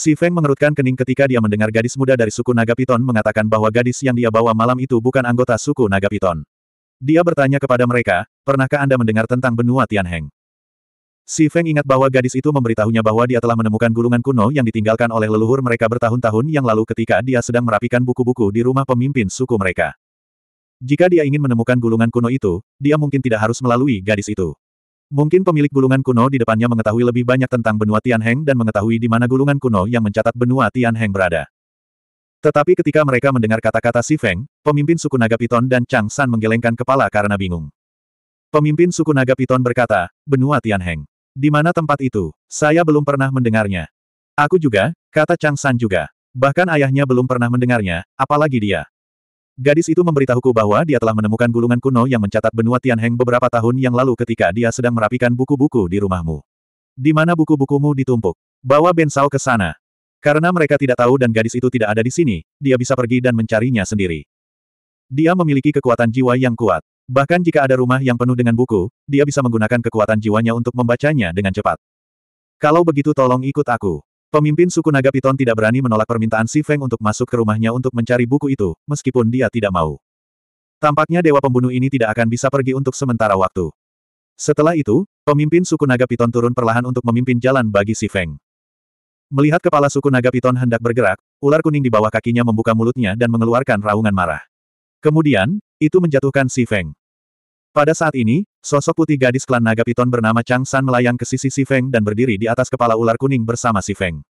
Si Feng mengerutkan kening ketika dia mendengar gadis muda dari suku Naga Piton mengatakan bahwa gadis yang dia bawa malam itu bukan anggota suku Naga Piton. Dia bertanya kepada mereka, pernahkah Anda mendengar tentang benua Tianheng? Si Feng ingat bahwa gadis itu memberitahunya bahwa dia telah menemukan gulungan kuno yang ditinggalkan oleh leluhur mereka bertahun-tahun yang lalu ketika dia sedang merapikan buku-buku di rumah pemimpin suku mereka. Jika dia ingin menemukan gulungan kuno itu, dia mungkin tidak harus melalui gadis itu. Mungkin pemilik gulungan kuno di depannya mengetahui lebih banyak tentang benua Tianheng dan mengetahui di mana gulungan kuno yang mencatat benua Tianheng berada. Tetapi ketika mereka mendengar kata-kata Si Feng, pemimpin suku Naga Piton dan Chang San menggelengkan kepala karena bingung. Pemimpin suku Naga Piton berkata, benua Tianheng. Di mana tempat itu? Saya belum pernah mendengarnya. Aku juga, kata Chang San juga. Bahkan ayahnya belum pernah mendengarnya, apalagi dia. Gadis itu memberitahuku bahwa dia telah menemukan gulungan kuno yang mencatat benua Tianheng beberapa tahun yang lalu ketika dia sedang merapikan buku-buku di rumahmu. Di mana buku-bukumu ditumpuk? Bawa Bensao ke sana. Karena mereka tidak tahu dan gadis itu tidak ada di sini, dia bisa pergi dan mencarinya sendiri. Dia memiliki kekuatan jiwa yang kuat. Bahkan jika ada rumah yang penuh dengan buku, dia bisa menggunakan kekuatan jiwanya untuk membacanya dengan cepat. Kalau begitu tolong ikut aku. Pemimpin suku Naga Piton tidak berani menolak permintaan Si Feng untuk masuk ke rumahnya untuk mencari buku itu, meskipun dia tidak mau. Tampaknya Dewa Pembunuh ini tidak akan bisa pergi untuk sementara waktu. Setelah itu, pemimpin suku Naga Piton turun perlahan untuk memimpin jalan bagi Si Feng. Melihat kepala suku Naga Piton hendak bergerak, ular kuning di bawah kakinya membuka mulutnya dan mengeluarkan raungan marah. Kemudian, itu menjatuhkan Si Feng. Pada saat ini, sosok putih gadis klan naga piton bernama Chang San melayang ke sisi Si Feng dan berdiri di atas kepala ular kuning bersama Si Feng.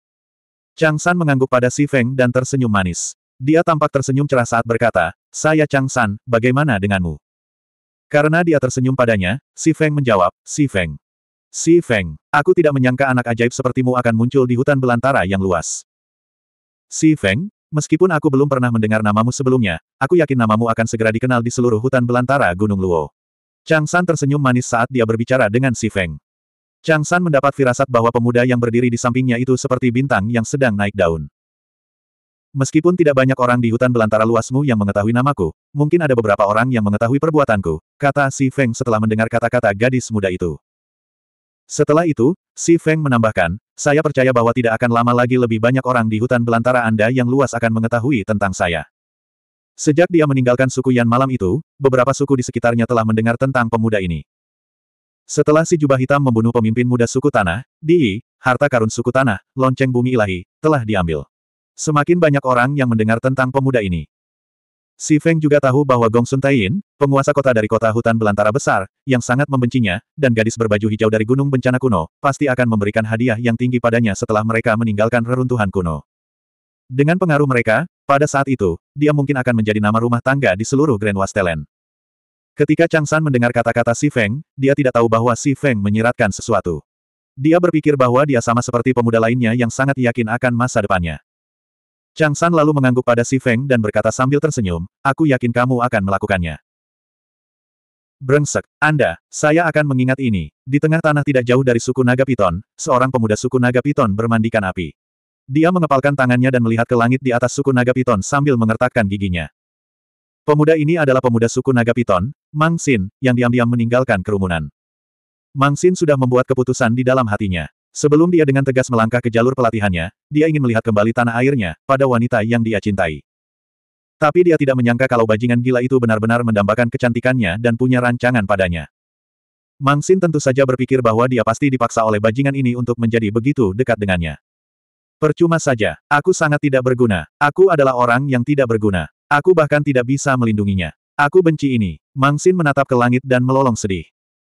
Chang San mengangguk pada Si Feng dan tersenyum manis. Dia tampak tersenyum cerah saat berkata, Saya Chang San, bagaimana denganmu? Karena dia tersenyum padanya, Si Feng menjawab, Si Feng. Si Feng, aku tidak menyangka anak ajaib sepertimu akan muncul di hutan belantara yang luas. Si Feng, meskipun aku belum pernah mendengar namamu sebelumnya, aku yakin namamu akan segera dikenal di seluruh hutan belantara Gunung Luo. Chang San tersenyum manis saat dia berbicara dengan Si Feng. Chang San mendapat firasat bahwa pemuda yang berdiri di sampingnya itu seperti bintang yang sedang naik daun. Meskipun tidak banyak orang di hutan belantara luasmu yang mengetahui namaku, mungkin ada beberapa orang yang mengetahui perbuatanku, kata Si Feng setelah mendengar kata-kata gadis muda itu. Setelah itu, Si Feng menambahkan, saya percaya bahwa tidak akan lama lagi lebih banyak orang di hutan belantara Anda yang luas akan mengetahui tentang saya. Sejak dia meninggalkan suku Yan malam itu, beberapa suku di sekitarnya telah mendengar tentang pemuda ini. Setelah si jubah hitam membunuh pemimpin muda suku tanah, Di, harta karun suku tanah, lonceng bumi ilahi, telah diambil. Semakin banyak orang yang mendengar tentang pemuda ini. Si Feng juga tahu bahwa Gong Sun Taiyin, penguasa kota dari kota hutan belantara besar, yang sangat membencinya, dan gadis berbaju hijau dari gunung bencana kuno, pasti akan memberikan hadiah yang tinggi padanya setelah mereka meninggalkan reruntuhan kuno. Dengan pengaruh mereka, pada saat itu, dia mungkin akan menjadi nama rumah tangga di seluruh Grand Wastelen. Ketika Chang San mendengar kata-kata Si Feng, dia tidak tahu bahwa Si Feng menyiratkan sesuatu. Dia berpikir bahwa dia sama seperti pemuda lainnya yang sangat yakin akan masa depannya. Chang San lalu mengangguk pada Si Feng dan berkata sambil tersenyum, aku yakin kamu akan melakukannya. Brengsek, Anda, saya akan mengingat ini. Di tengah tanah tidak jauh dari suku naga piton, seorang pemuda suku naga piton bermandikan api. Dia mengepalkan tangannya dan melihat ke langit di atas suku naga piton sambil mengertakkan giginya. Pemuda ini adalah pemuda suku naga piton, Mang Sin, yang diam-diam meninggalkan kerumunan. Mang Sin sudah membuat keputusan di dalam hatinya. Sebelum dia dengan tegas melangkah ke jalur pelatihannya, dia ingin melihat kembali tanah airnya, pada wanita yang dia cintai. Tapi dia tidak menyangka kalau bajingan gila itu benar-benar mendambakan kecantikannya dan punya rancangan padanya. Mang Sin tentu saja berpikir bahwa dia pasti dipaksa oleh bajingan ini untuk menjadi begitu dekat dengannya. Percuma saja, aku sangat tidak berguna. Aku adalah orang yang tidak berguna. Aku bahkan tidak bisa melindunginya. Aku benci ini. Mangsin menatap ke langit dan melolong sedih.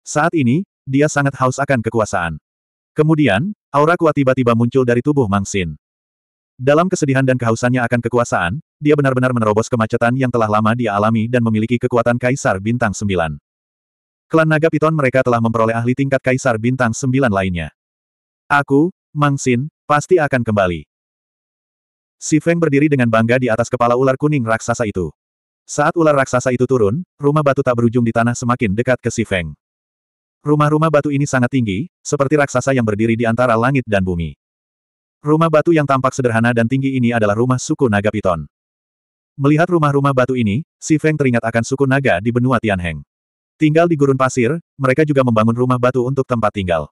Saat ini, dia sangat haus akan kekuasaan. Kemudian, aura kuat tiba-tiba muncul dari tubuh Mangsin. Dalam kesedihan dan kehausannya akan kekuasaan, dia benar-benar menerobos kemacetan yang telah lama dia alami dan memiliki kekuatan Kaisar Bintang sembilan Klan Naga Piton mereka telah memperoleh ahli tingkat Kaisar Bintang sembilan lainnya. Aku, Mangsin, Pasti akan kembali. Si Feng berdiri dengan bangga di atas kepala ular kuning raksasa itu. Saat ular raksasa itu turun, rumah batu tak berujung di tanah semakin dekat ke Si Feng. Rumah-rumah batu ini sangat tinggi, seperti raksasa yang berdiri di antara langit dan bumi. Rumah batu yang tampak sederhana dan tinggi ini adalah rumah suku naga Piton. Melihat rumah-rumah batu ini, Si Feng teringat akan suku naga di benua Tianheng. Tinggal di gurun pasir, mereka juga membangun rumah batu untuk tempat tinggal.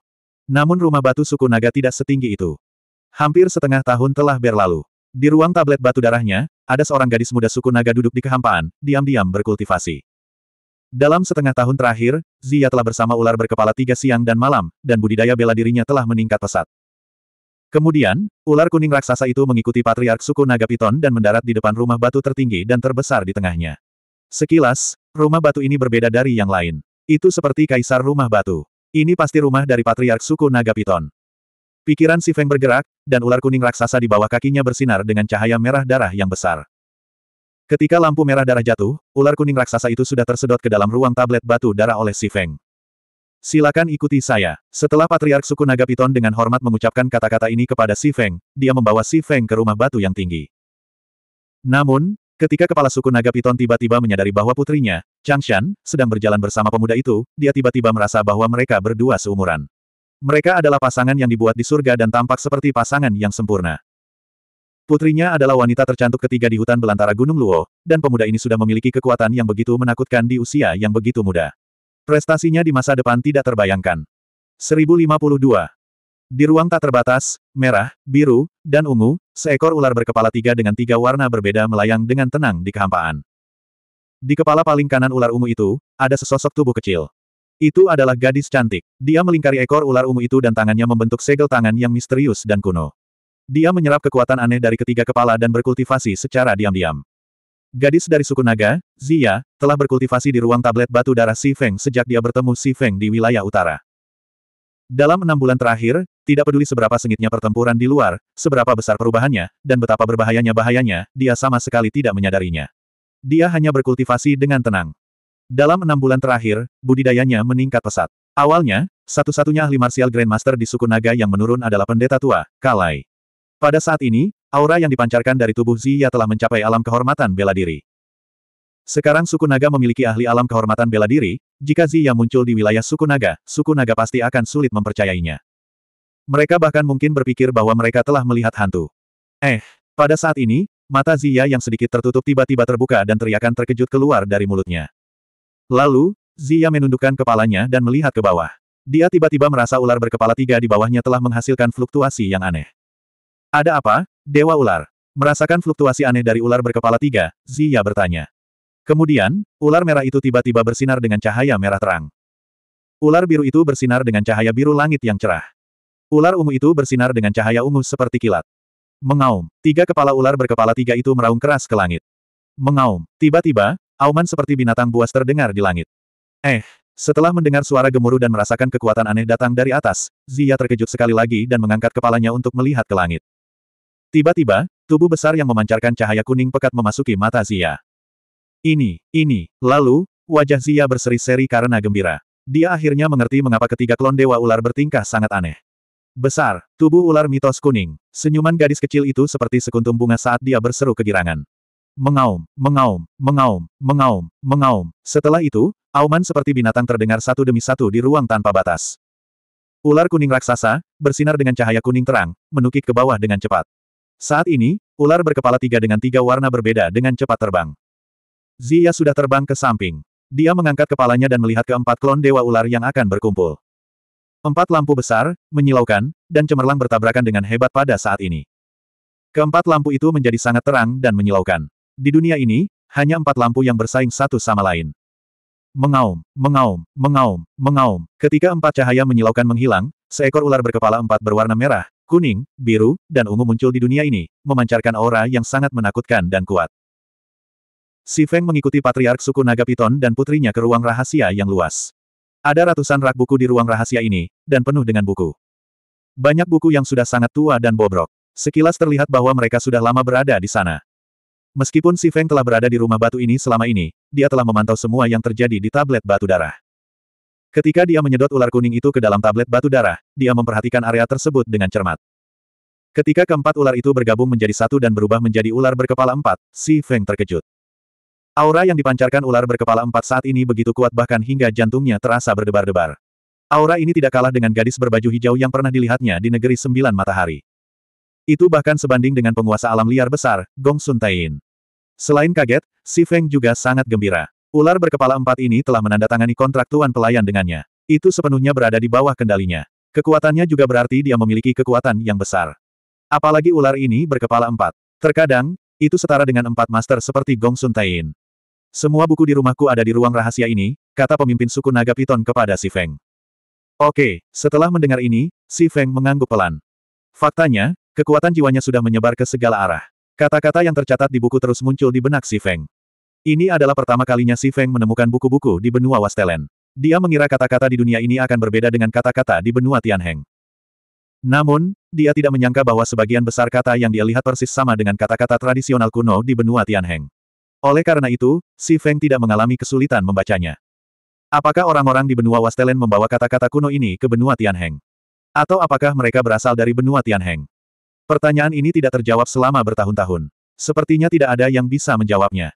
Namun rumah batu suku naga tidak setinggi itu. Hampir setengah tahun telah berlalu. Di ruang tablet batu darahnya, ada seorang gadis muda suku naga duduk di kehampaan, diam-diam berkultivasi. Dalam setengah tahun terakhir, Zia telah bersama ular berkepala tiga siang dan malam, dan budidaya bela dirinya telah meningkat pesat. Kemudian, ular kuning raksasa itu mengikuti patriark suku Naga Piton dan mendarat di depan rumah batu tertinggi dan terbesar di tengahnya. Sekilas, rumah batu ini berbeda dari yang lain. Itu seperti kaisar rumah batu. Ini pasti rumah dari patriark suku Naga Piton. Pikiran si Feng bergerak, dan ular kuning raksasa di bawah kakinya bersinar dengan cahaya merah darah yang besar. Ketika lampu merah darah jatuh, ular kuning raksasa itu sudah tersedot ke dalam ruang tablet batu darah oleh si Feng. Silakan ikuti saya. Setelah Patriark suku Naga Piton dengan hormat mengucapkan kata-kata ini kepada si Feng, dia membawa si Feng ke rumah batu yang tinggi. Namun, ketika kepala suku Naga Piton tiba-tiba menyadari bahwa putrinya, Chang Shan, sedang berjalan bersama pemuda itu, dia tiba-tiba merasa bahwa mereka berdua seumuran. Mereka adalah pasangan yang dibuat di surga dan tampak seperti pasangan yang sempurna. Putrinya adalah wanita tercantik ketiga di hutan belantara Gunung Luo, dan pemuda ini sudah memiliki kekuatan yang begitu menakutkan di usia yang begitu muda. Prestasinya di masa depan tidak terbayangkan. 1052. Di ruang tak terbatas, merah, biru, dan ungu, seekor ular berkepala tiga dengan tiga warna berbeda melayang dengan tenang di kehampaan. Di kepala paling kanan ular ungu itu, ada sesosok tubuh kecil. Itu adalah gadis cantik. Dia melingkari ekor ular ungu itu dan tangannya membentuk segel tangan yang misterius dan kuno. Dia menyerap kekuatan aneh dari ketiga kepala dan berkultivasi secara diam-diam. Gadis dari suku Naga, Zia, telah berkultivasi di ruang tablet batu darah Si Feng sejak dia bertemu Si Feng di wilayah utara. Dalam enam bulan terakhir, tidak peduli seberapa sengitnya pertempuran di luar, seberapa besar perubahannya, dan betapa berbahayanya bahayanya, dia sama sekali tidak menyadarinya. Dia hanya berkultivasi dengan tenang. Dalam enam bulan terakhir, budidayanya meningkat pesat. Awalnya, satu-satunya ahli marsial Grandmaster di suku Naga yang menurun adalah pendeta tua, Kalai. Pada saat ini, aura yang dipancarkan dari tubuh Zia telah mencapai alam kehormatan bela diri. Sekarang suku Naga memiliki ahli alam kehormatan bela diri, jika Zia muncul di wilayah suku Naga, suku Naga pasti akan sulit mempercayainya. Mereka bahkan mungkin berpikir bahwa mereka telah melihat hantu. Eh, pada saat ini, mata Zia yang sedikit tertutup tiba-tiba terbuka dan teriakan terkejut keluar dari mulutnya. Lalu, Zia menundukkan kepalanya dan melihat ke bawah. Dia tiba-tiba merasa ular berkepala tiga di bawahnya telah menghasilkan fluktuasi yang aneh. Ada apa, Dewa Ular? Merasakan fluktuasi aneh dari ular berkepala tiga, Zia bertanya. Kemudian, ular merah itu tiba-tiba bersinar dengan cahaya merah terang. Ular biru itu bersinar dengan cahaya biru langit yang cerah. Ular ungu itu bersinar dengan cahaya ungu seperti kilat. Mengaum, tiga kepala ular berkepala tiga itu meraung keras ke langit. Mengaum, tiba-tiba, Auman seperti binatang buas terdengar di langit. Eh, setelah mendengar suara gemuruh dan merasakan kekuatan aneh datang dari atas, Zia terkejut sekali lagi dan mengangkat kepalanya untuk melihat ke langit. Tiba-tiba, tubuh besar yang memancarkan cahaya kuning pekat memasuki mata Zia. Ini, ini, lalu, wajah Zia berseri-seri karena gembira. Dia akhirnya mengerti mengapa ketiga klon dewa ular bertingkah sangat aneh. Besar, tubuh ular mitos kuning. Senyuman gadis kecil itu seperti sekuntum bunga saat dia berseru kegirangan. Mengaum, mengaum, mengaum, mengaum, mengaum. Setelah itu, auman seperti binatang terdengar satu demi satu di ruang tanpa batas. Ular kuning raksasa, bersinar dengan cahaya kuning terang, menukik ke bawah dengan cepat. Saat ini, ular berkepala tiga dengan tiga warna berbeda dengan cepat terbang. Zia sudah terbang ke samping. Dia mengangkat kepalanya dan melihat keempat klon dewa ular yang akan berkumpul. Empat lampu besar, menyilaukan, dan cemerlang bertabrakan dengan hebat pada saat ini. Keempat lampu itu menjadi sangat terang dan menyilaukan. Di dunia ini, hanya empat lampu yang bersaing satu sama lain. Mengaum, mengaum, mengaum, mengaum. Ketika empat cahaya menyilaukan menghilang, seekor ular berkepala empat berwarna merah, kuning, biru, dan ungu muncul di dunia ini, memancarkan aura yang sangat menakutkan dan kuat. Si Feng mengikuti patriark suku Naga Piton dan putrinya ke ruang rahasia yang luas. Ada ratusan rak buku di ruang rahasia ini, dan penuh dengan buku. Banyak buku yang sudah sangat tua dan bobrok. Sekilas terlihat bahwa mereka sudah lama berada di sana. Meskipun Si Feng telah berada di rumah batu ini selama ini, dia telah memantau semua yang terjadi di tablet batu darah. Ketika dia menyedot ular kuning itu ke dalam tablet batu darah, dia memperhatikan area tersebut dengan cermat. Ketika keempat ular itu bergabung menjadi satu dan berubah menjadi ular berkepala empat, Si Feng terkejut. Aura yang dipancarkan ular berkepala empat saat ini begitu kuat bahkan hingga jantungnya terasa berdebar-debar. Aura ini tidak kalah dengan gadis berbaju hijau yang pernah dilihatnya di negeri sembilan matahari. Itu bahkan sebanding dengan penguasa alam liar besar, Gong Sun Tain. Selain kaget, Si Feng juga sangat gembira. Ular berkepala empat ini telah menandatangani kontrak tuan pelayan dengannya. Itu sepenuhnya berada di bawah kendalinya. Kekuatannya juga berarti dia memiliki kekuatan yang besar. Apalagi ular ini berkepala empat. Terkadang, itu setara dengan empat master seperti Gong Sun Tain. Semua buku di rumahku ada di ruang rahasia ini, kata pemimpin suku naga Piton kepada Si Feng. Oke, setelah mendengar ini, Si Feng mengangguk pelan. Faktanya, Kekuatan jiwanya sudah menyebar ke segala arah. Kata-kata yang tercatat di buku terus muncul di benak si Feng. Ini adalah pertama kalinya si Feng menemukan buku-buku di benua Wastelen. Dia mengira kata-kata di dunia ini akan berbeda dengan kata-kata di benua Tianheng. Namun, dia tidak menyangka bahwa sebagian besar kata yang dia lihat persis sama dengan kata-kata tradisional kuno di benua Tianheng. Oleh karena itu, si Feng tidak mengalami kesulitan membacanya. Apakah orang-orang di benua Wastelen membawa kata-kata kuno ini ke benua Tianheng? Atau apakah mereka berasal dari benua Tianheng? Pertanyaan ini tidak terjawab selama bertahun-tahun. Sepertinya tidak ada yang bisa menjawabnya.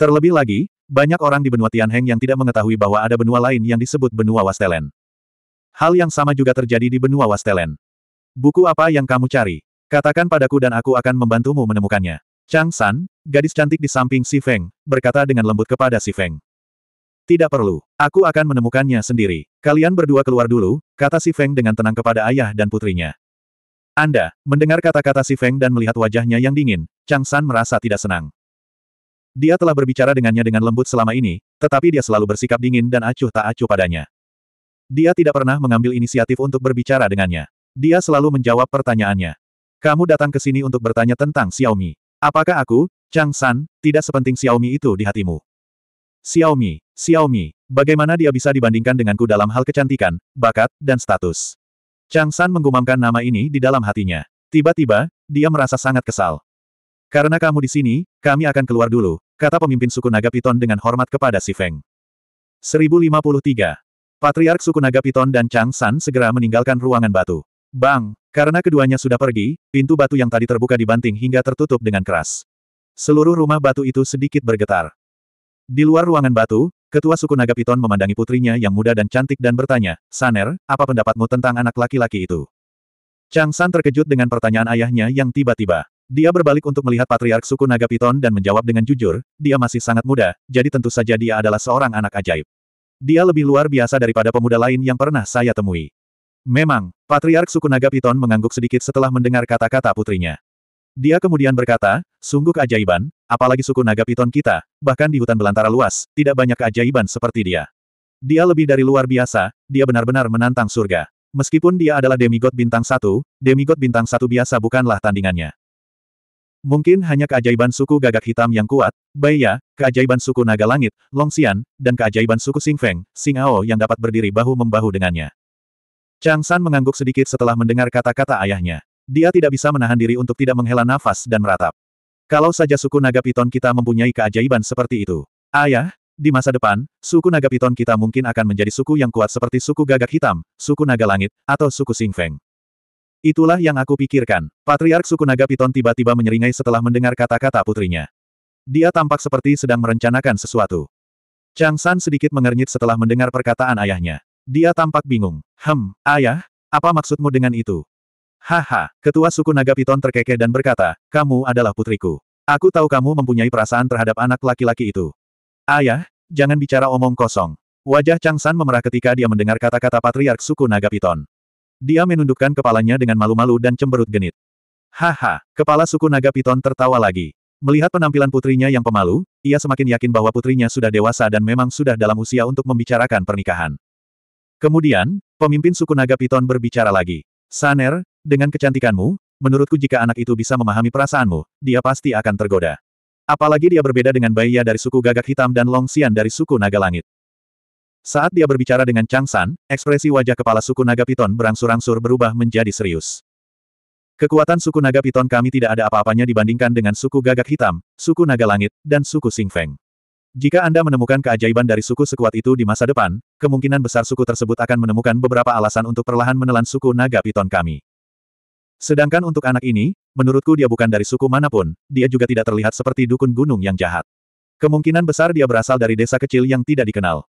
Terlebih lagi, banyak orang di benua Tianheng yang tidak mengetahui bahwa ada benua lain yang disebut benua Wastelen. Hal yang sama juga terjadi di benua Wastelen. Buku apa yang kamu cari? Katakan padaku dan aku akan membantumu menemukannya. Chang San, gadis cantik di samping Si Feng, berkata dengan lembut kepada Si Feng. Tidak perlu, aku akan menemukannya sendiri. Kalian berdua keluar dulu, kata Si Feng dengan tenang kepada ayah dan putrinya. Anda, mendengar kata-kata si Feng dan melihat wajahnya yang dingin, Chang San merasa tidak senang. Dia telah berbicara dengannya dengan lembut selama ini, tetapi dia selalu bersikap dingin dan acuh tak acuh padanya. Dia tidak pernah mengambil inisiatif untuk berbicara dengannya. Dia selalu menjawab pertanyaannya. Kamu datang ke sini untuk bertanya tentang Xiaomi. Apakah aku, Chang San, tidak sepenting Xiaomi itu di hatimu? Xiaomi, Xiaomi, bagaimana dia bisa dibandingkan denganku dalam hal kecantikan, bakat, dan status? Chang San menggumamkan nama ini di dalam hatinya. Tiba-tiba, dia merasa sangat kesal. Karena kamu di sini, kami akan keluar dulu, kata pemimpin suku Naga Piton dengan hormat kepada Si Feng. 1053. Patriark suku Naga Piton dan Chang San segera meninggalkan ruangan batu. Bang! Karena keduanya sudah pergi, pintu batu yang tadi terbuka dibanting hingga tertutup dengan keras. Seluruh rumah batu itu sedikit bergetar. Di luar ruangan batu, Ketua suku Naga Piton memandangi putrinya yang muda dan cantik dan bertanya, Saner, apa pendapatmu tentang anak laki-laki itu? Chang San terkejut dengan pertanyaan ayahnya yang tiba-tiba. Dia berbalik untuk melihat patriark suku Naga Piton dan menjawab dengan jujur, dia masih sangat muda, jadi tentu saja dia adalah seorang anak ajaib. Dia lebih luar biasa daripada pemuda lain yang pernah saya temui. Memang, patriark suku Naga Piton mengangguk sedikit setelah mendengar kata-kata putrinya. Dia kemudian berkata, sungguh keajaiban, apalagi suku naga piton kita, bahkan di hutan belantara luas, tidak banyak keajaiban seperti dia. Dia lebih dari luar biasa, dia benar-benar menantang surga. Meskipun dia adalah demigod bintang satu, demigod bintang satu biasa bukanlah tandingannya. Mungkin hanya keajaiban suku gagak hitam yang kuat, Baiya, keajaiban suku naga langit, Longxian, dan keajaiban suku Singfeng, Singao yang dapat berdiri bahu-membahu dengannya. Chang San mengangguk sedikit setelah mendengar kata-kata ayahnya. Dia tidak bisa menahan diri untuk tidak menghela nafas dan meratap. Kalau saja suku naga piton kita mempunyai keajaiban seperti itu. Ayah, ya, di masa depan, suku naga piton kita mungkin akan menjadi suku yang kuat seperti suku gagak hitam, suku naga langit, atau suku singfeng. Itulah yang aku pikirkan. Patriark suku naga piton tiba-tiba menyeringai setelah mendengar kata-kata putrinya. Dia tampak seperti sedang merencanakan sesuatu. Chang San sedikit mengernyit setelah mendengar perkataan ayahnya. Dia tampak bingung. Hem, ayah, ya, apa maksudmu dengan itu? Haha, ketua suku naga piton terkekeh dan berkata, kamu adalah putriku. Aku tahu kamu mempunyai perasaan terhadap anak laki-laki itu. Ayah, jangan bicara omong kosong. Wajah Chang San memerah ketika dia mendengar kata-kata patriark suku naga piton. Dia menundukkan kepalanya dengan malu-malu dan cemberut genit. Haha, kepala suku naga piton tertawa lagi. Melihat penampilan putrinya yang pemalu, ia semakin yakin bahwa putrinya sudah dewasa dan memang sudah dalam usia untuk membicarakan pernikahan. Kemudian, pemimpin suku naga piton berbicara lagi. Saner, dengan kecantikanmu, menurutku jika anak itu bisa memahami perasaanmu, dia pasti akan tergoda. Apalagi dia berbeda dengan Baiya dari suku Gagak Hitam dan Long Xian dari suku Naga Langit. Saat dia berbicara dengan Chang San, ekspresi wajah kepala suku Naga Piton berangsur-angsur berubah menjadi serius. Kekuatan suku Naga Piton kami tidak ada apa-apanya dibandingkan dengan suku Gagak Hitam, suku Naga Langit, dan suku Feng. Jika Anda menemukan keajaiban dari suku sekuat itu di masa depan, kemungkinan besar suku tersebut akan menemukan beberapa alasan untuk perlahan menelan suku Naga Piton kami. Sedangkan untuk anak ini, menurutku dia bukan dari suku manapun, dia juga tidak terlihat seperti dukun gunung yang jahat. Kemungkinan besar dia berasal dari desa kecil yang tidak dikenal.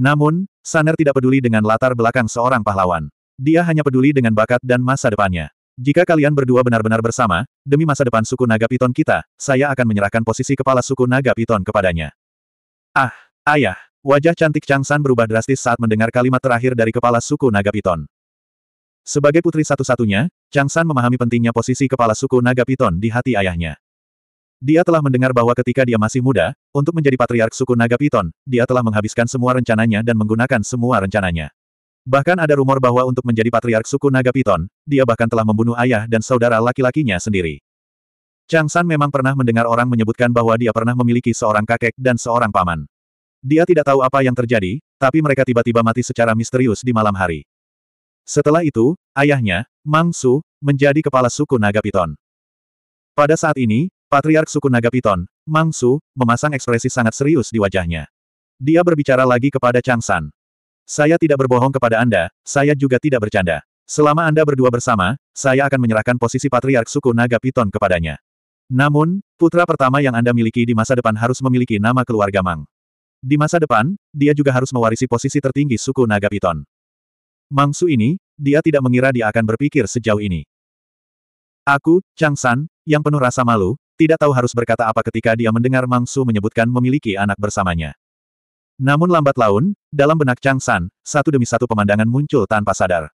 Namun, Saner tidak peduli dengan latar belakang seorang pahlawan. Dia hanya peduli dengan bakat dan masa depannya. Jika kalian berdua benar-benar bersama, demi masa depan suku naga piton kita, saya akan menyerahkan posisi kepala suku naga piton kepadanya. Ah, ayah, wajah cantik Chang San berubah drastis saat mendengar kalimat terakhir dari kepala suku naga piton. Sebagai putri satu-satunya, Chang San memahami pentingnya posisi kepala suku Naga Piton di hati ayahnya. Dia telah mendengar bahwa ketika dia masih muda, untuk menjadi patriark suku Naga Piton, dia telah menghabiskan semua rencananya dan menggunakan semua rencananya. Bahkan ada rumor bahwa untuk menjadi patriark suku Naga Piton, dia bahkan telah membunuh ayah dan saudara laki-lakinya sendiri. Chang San memang pernah mendengar orang menyebutkan bahwa dia pernah memiliki seorang kakek dan seorang paman. Dia tidak tahu apa yang terjadi, tapi mereka tiba-tiba mati secara misterius di malam hari. Setelah itu, ayahnya, Mang Su, menjadi kepala suku Naga Piton. Pada saat ini, patriark suku Naga Piton, Mang Su, memasang ekspresi sangat serius di wajahnya. Dia berbicara lagi kepada Chang San. Saya tidak berbohong kepada Anda, saya juga tidak bercanda. Selama Anda berdua bersama, saya akan menyerahkan posisi patriark suku Naga Piton kepadanya. Namun, putra pertama yang Anda miliki di masa depan harus memiliki nama keluarga Mang. Di masa depan, dia juga harus mewarisi posisi tertinggi suku Naga Piton. Mangsu ini, dia tidak mengira dia akan berpikir sejauh ini. Aku, Chang San, yang penuh rasa malu, tidak tahu harus berkata apa ketika dia mendengar Mangsu menyebutkan memiliki anak bersamanya. Namun lambat laun, dalam benak Chang San, satu demi satu pemandangan muncul tanpa sadar.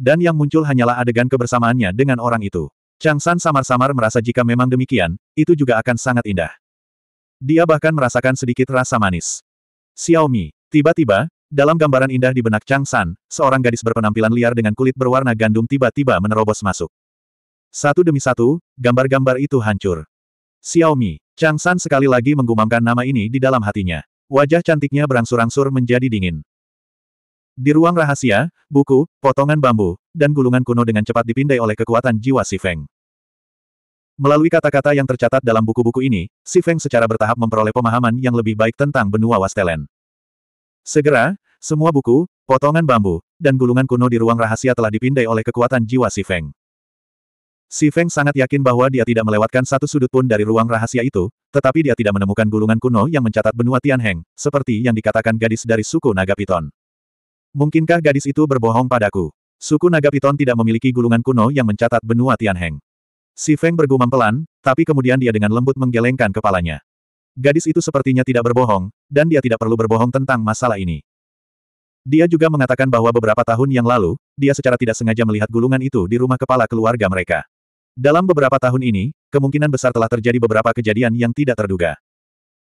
Dan yang muncul hanyalah adegan kebersamaannya dengan orang itu. Chang San samar-samar merasa jika memang demikian, itu juga akan sangat indah. Dia bahkan merasakan sedikit rasa manis. Xiaomi, tiba-tiba, dalam gambaran indah di benak Chang San, seorang gadis berpenampilan liar dengan kulit berwarna gandum tiba-tiba menerobos masuk. Satu demi satu, gambar-gambar itu hancur. Xiaomi, Chang San sekali lagi menggumamkan nama ini di dalam hatinya. Wajah cantiknya berangsur-angsur menjadi dingin. Di ruang rahasia, buku, potongan bambu, dan gulungan kuno dengan cepat dipindai oleh kekuatan jiwa Si Feng. Melalui kata-kata yang tercatat dalam buku-buku ini, Si Feng secara bertahap memperoleh pemahaman yang lebih baik tentang benua Wastelen. Segera, semua buku, potongan bambu, dan gulungan kuno di ruang rahasia telah dipindai oleh kekuatan jiwa Si Feng. Si Feng sangat yakin bahwa dia tidak melewatkan satu sudut pun dari ruang rahasia itu, tetapi dia tidak menemukan gulungan kuno yang mencatat benua Tianheng, seperti yang dikatakan gadis dari suku Naga Piton. Mungkinkah gadis itu berbohong padaku? Suku Naga Piton tidak memiliki gulungan kuno yang mencatat benua Tianheng. Si Feng bergumam pelan, tapi kemudian dia dengan lembut menggelengkan kepalanya. Gadis itu sepertinya tidak berbohong, dan dia tidak perlu berbohong tentang masalah ini. Dia juga mengatakan bahwa beberapa tahun yang lalu, dia secara tidak sengaja melihat gulungan itu di rumah kepala keluarga mereka. Dalam beberapa tahun ini, kemungkinan besar telah terjadi beberapa kejadian yang tidak terduga.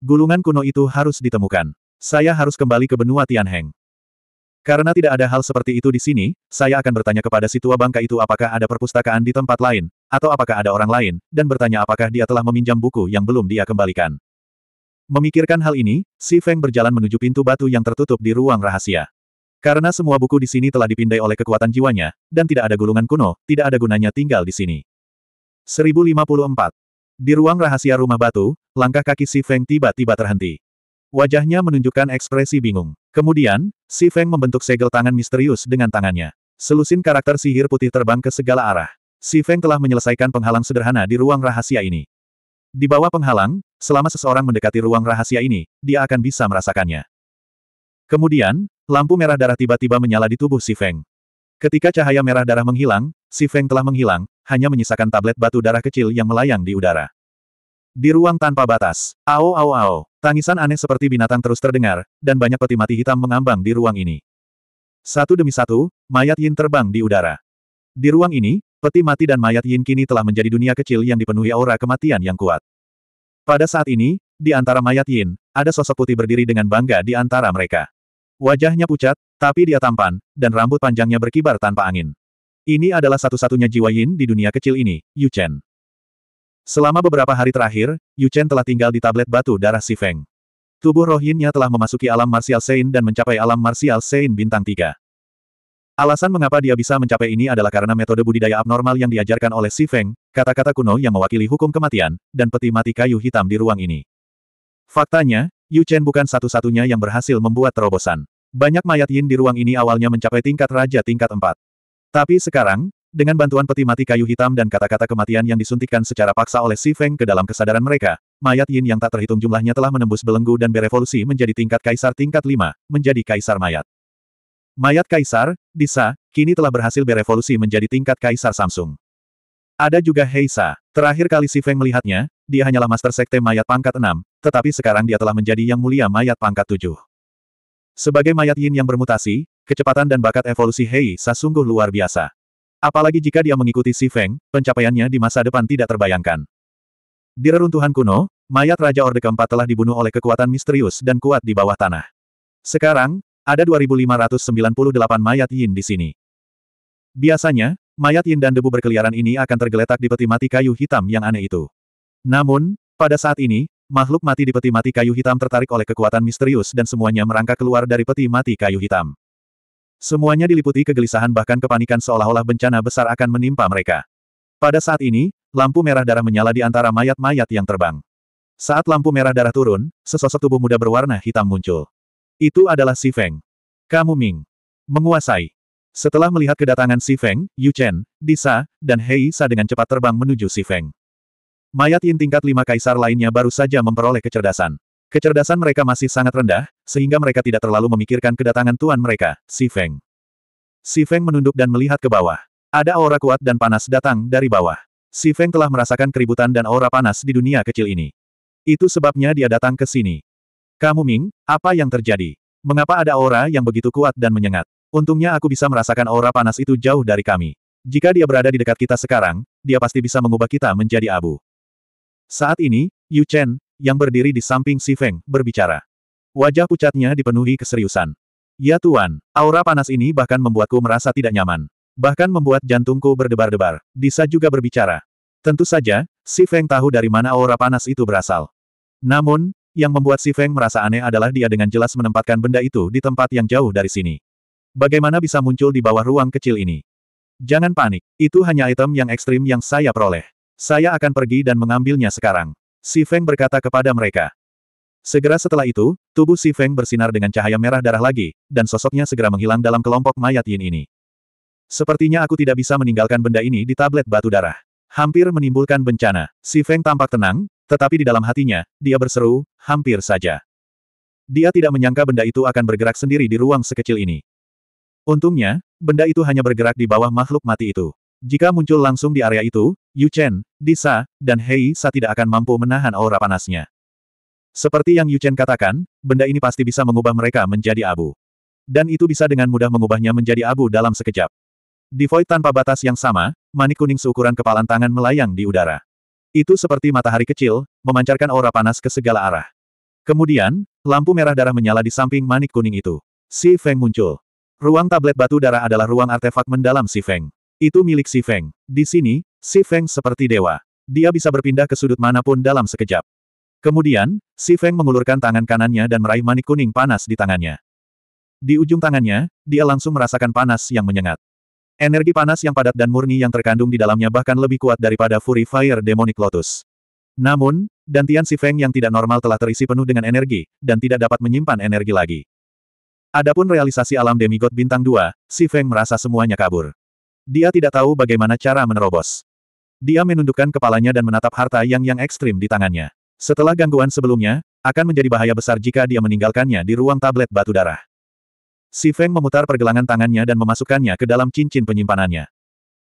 Gulungan kuno itu harus ditemukan. Saya harus kembali ke benua Tianheng. Karena tidak ada hal seperti itu di sini, saya akan bertanya kepada si tua bangka itu apakah ada perpustakaan di tempat lain, atau apakah ada orang lain, dan bertanya apakah dia telah meminjam buku yang belum dia kembalikan. Memikirkan hal ini, Si Feng berjalan menuju pintu batu yang tertutup di ruang rahasia. Karena semua buku di sini telah dipindai oleh kekuatan jiwanya, dan tidak ada gulungan kuno, tidak ada gunanya tinggal di sini. 1054. Di ruang rahasia rumah batu, langkah kaki Si Feng tiba-tiba terhenti. Wajahnya menunjukkan ekspresi bingung. Kemudian, Si Feng membentuk segel tangan misterius dengan tangannya. Selusin karakter sihir putih terbang ke segala arah. Si Feng telah menyelesaikan penghalang sederhana di ruang rahasia ini. Di bawah penghalang, Selama seseorang mendekati ruang rahasia ini, dia akan bisa merasakannya. Kemudian, lampu merah darah tiba-tiba menyala di tubuh Si Feng. Ketika cahaya merah darah menghilang, Si Feng telah menghilang, hanya menyisakan tablet batu darah kecil yang melayang di udara. Di ruang tanpa batas, ao ao ao, tangisan aneh seperti binatang terus terdengar, dan banyak peti mati hitam mengambang di ruang ini. Satu demi satu, mayat Yin terbang di udara. Di ruang ini, peti mati dan mayat Yin kini telah menjadi dunia kecil yang dipenuhi aura kematian yang kuat. Pada saat ini, di antara mayat Yin, ada sosok putih berdiri dengan bangga di antara mereka. Wajahnya pucat, tapi dia tampan, dan rambut panjangnya berkibar tanpa angin. Ini adalah satu-satunya jiwa Yin di dunia kecil ini, Yu Chen. Selama beberapa hari terakhir, Yu Chen telah tinggal di tablet batu darah Si Feng. Tubuh Roh Yinnya telah memasuki alam Martial Sein dan mencapai alam Martial Sein bintang 3. Alasan mengapa dia bisa mencapai ini adalah karena metode budidaya abnormal yang diajarkan oleh Si Feng, kata-kata kuno yang mewakili hukum kematian, dan peti mati kayu hitam di ruang ini. Faktanya, Yu Chen bukan satu-satunya yang berhasil membuat terobosan. Banyak mayat yin di ruang ini awalnya mencapai tingkat raja tingkat 4. Tapi sekarang, dengan bantuan peti mati kayu hitam dan kata-kata kematian yang disuntikkan secara paksa oleh Si Feng ke dalam kesadaran mereka, mayat yin yang tak terhitung jumlahnya telah menembus belenggu dan berevolusi menjadi tingkat kaisar tingkat 5, menjadi kaisar mayat. Mayat Kaisar, Disa, kini telah berhasil berevolusi menjadi tingkat Kaisar Samsung. Ada juga Heisa. Terakhir kali Si Feng melihatnya, dia hanyalah Master Sekte Mayat Pangkat 6, tetapi sekarang dia telah menjadi Yang Mulia Mayat Pangkat 7. Sebagai mayat yin yang bermutasi, kecepatan dan bakat evolusi Heisa sungguh luar biasa. Apalagi jika dia mengikuti Si Feng, pencapaiannya di masa depan tidak terbayangkan. Di reruntuhan kuno, mayat Raja Orde keempat telah dibunuh oleh kekuatan misterius dan kuat di bawah tanah. Sekarang, ada 2598 mayat yin di sini. Biasanya, mayat yin dan debu berkeliaran ini akan tergeletak di peti mati kayu hitam yang aneh itu. Namun, pada saat ini, makhluk mati di peti mati kayu hitam tertarik oleh kekuatan misterius dan semuanya merangkak keluar dari peti mati kayu hitam. Semuanya diliputi kegelisahan bahkan kepanikan seolah-olah bencana besar akan menimpa mereka. Pada saat ini, lampu merah darah menyala di antara mayat-mayat yang terbang. Saat lampu merah darah turun, sesosok tubuh muda berwarna hitam muncul. Itu adalah Si Feng. Kamu Ming. Menguasai. Setelah melihat kedatangan Si Feng, Yu Chen, Disa, dan Hei Sa dengan cepat terbang menuju Si Feng. Mayat Yin tingkat lima kaisar lainnya baru saja memperoleh kecerdasan. Kecerdasan mereka masih sangat rendah, sehingga mereka tidak terlalu memikirkan kedatangan tuan mereka, Si Feng. Si Feng menunduk dan melihat ke bawah. Ada aura kuat dan panas datang dari bawah. Si Feng telah merasakan keributan dan aura panas di dunia kecil ini. Itu sebabnya dia datang ke sini. Kamu Ming, apa yang terjadi? Mengapa ada aura yang begitu kuat dan menyengat? Untungnya aku bisa merasakan aura panas itu jauh dari kami. Jika dia berada di dekat kita sekarang, dia pasti bisa mengubah kita menjadi abu. Saat ini, Yu Chen, yang berdiri di samping Si Feng, berbicara. Wajah pucatnya dipenuhi keseriusan. Ya Tuan, aura panas ini bahkan membuatku merasa tidak nyaman. Bahkan membuat jantungku berdebar-debar. Disa juga berbicara. Tentu saja, Si Feng tahu dari mana aura panas itu berasal. Namun, yang membuat Si Feng merasa aneh adalah dia dengan jelas menempatkan benda itu di tempat yang jauh dari sini. Bagaimana bisa muncul di bawah ruang kecil ini? Jangan panik, itu hanya item yang ekstrim yang saya peroleh. Saya akan pergi dan mengambilnya sekarang. Si Feng berkata kepada mereka. Segera setelah itu, tubuh Si Feng bersinar dengan cahaya merah darah lagi, dan sosoknya segera menghilang dalam kelompok mayat yin ini. Sepertinya aku tidak bisa meninggalkan benda ini di tablet batu darah. Hampir menimbulkan bencana. Si Feng tampak tenang, tetapi di dalam hatinya, dia berseru, hampir saja. Dia tidak menyangka benda itu akan bergerak sendiri di ruang sekecil ini. Untungnya, benda itu hanya bergerak di bawah makhluk mati itu. Jika muncul langsung di area itu, Yu Chen, Di Sa, dan Hei Sa tidak akan mampu menahan aura panasnya. Seperti yang Yu Chen katakan, benda ini pasti bisa mengubah mereka menjadi abu. Dan itu bisa dengan mudah mengubahnya menjadi abu dalam sekejap. Di void tanpa batas yang sama, manik kuning seukuran kepalan tangan melayang di udara. Itu seperti matahari kecil, memancarkan aura panas ke segala arah. Kemudian, lampu merah darah menyala di samping manik kuning itu. Si Feng muncul. Ruang tablet batu darah adalah ruang artefak mendalam Si Feng. Itu milik Si Feng. Di sini, Si Feng seperti dewa. Dia bisa berpindah ke sudut manapun dalam sekejap. Kemudian, Si Feng mengulurkan tangan kanannya dan meraih manik kuning panas di tangannya. Di ujung tangannya, dia langsung merasakan panas yang menyengat. Energi panas yang padat dan murni yang terkandung di dalamnya bahkan lebih kuat daripada Fury Fire Demonic Lotus. Namun, Dantian Feng yang tidak normal telah terisi penuh dengan energi, dan tidak dapat menyimpan energi lagi. Adapun realisasi alam demigod bintang 2, Feng merasa semuanya kabur. Dia tidak tahu bagaimana cara menerobos. Dia menundukkan kepalanya dan menatap harta yang yang ekstrim di tangannya. Setelah gangguan sebelumnya, akan menjadi bahaya besar jika dia meninggalkannya di ruang tablet batu darah. Si Feng memutar pergelangan tangannya dan memasukkannya ke dalam cincin penyimpanannya.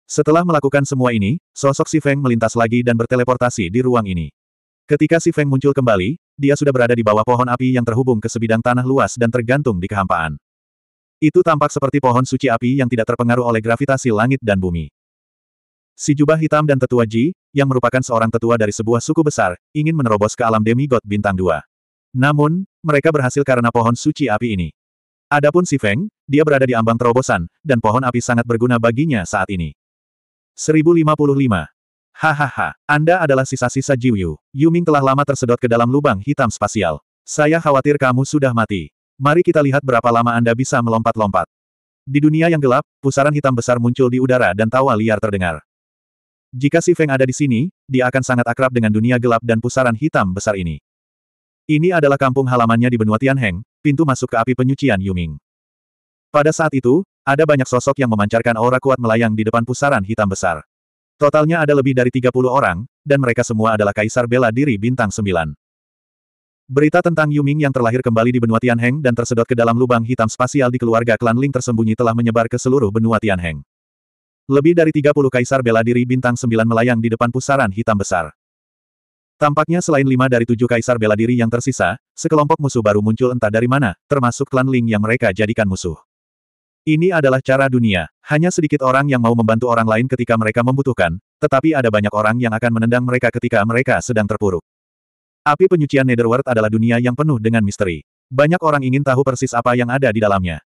Setelah melakukan semua ini, sosok Si Feng melintas lagi dan berteleportasi di ruang ini. Ketika Si Feng muncul kembali, dia sudah berada di bawah pohon api yang terhubung ke sebidang tanah luas dan tergantung di kehampaan. Itu tampak seperti pohon suci api yang tidak terpengaruh oleh gravitasi langit dan bumi. Si jubah hitam dan tetua Ji, yang merupakan seorang tetua dari sebuah suku besar, ingin menerobos ke alam demigod bintang Dua. Namun, mereka berhasil karena pohon suci api ini. Adapun si Feng, dia berada di ambang terobosan, dan pohon api sangat berguna baginya saat ini. 1055. Hahaha, Anda adalah sisa-sisa Jiuyu. Yuming telah lama tersedot ke dalam lubang hitam spasial. Saya khawatir kamu sudah mati. Mari kita lihat berapa lama Anda bisa melompat-lompat. Di dunia yang gelap, pusaran hitam besar muncul di udara dan tawa liar terdengar. Jika si Feng ada di sini, dia akan sangat akrab dengan dunia gelap dan pusaran hitam besar ini. Ini adalah kampung halamannya di benua Tianheng, pintu masuk ke api penyucian Yuming. Pada saat itu, ada banyak sosok yang memancarkan aura kuat melayang di depan pusaran hitam besar. Totalnya ada lebih dari 30 orang, dan mereka semua adalah kaisar bela diri bintang 9. Berita tentang Yuming yang terlahir kembali di benua Tianheng dan tersedot ke dalam lubang hitam spasial di keluarga klan Ling tersembunyi telah menyebar ke seluruh benua Tianheng. Lebih dari 30 kaisar bela diri bintang 9 melayang di depan pusaran hitam besar. Tampaknya selain lima dari tujuh kaisar bela diri yang tersisa, sekelompok musuh baru muncul entah dari mana, termasuk klan Ling yang mereka jadikan musuh. Ini adalah cara dunia, hanya sedikit orang yang mau membantu orang lain ketika mereka membutuhkan, tetapi ada banyak orang yang akan menendang mereka ketika mereka sedang terpuruk. Api penyucian Netherworld adalah dunia yang penuh dengan misteri. Banyak orang ingin tahu persis apa yang ada di dalamnya.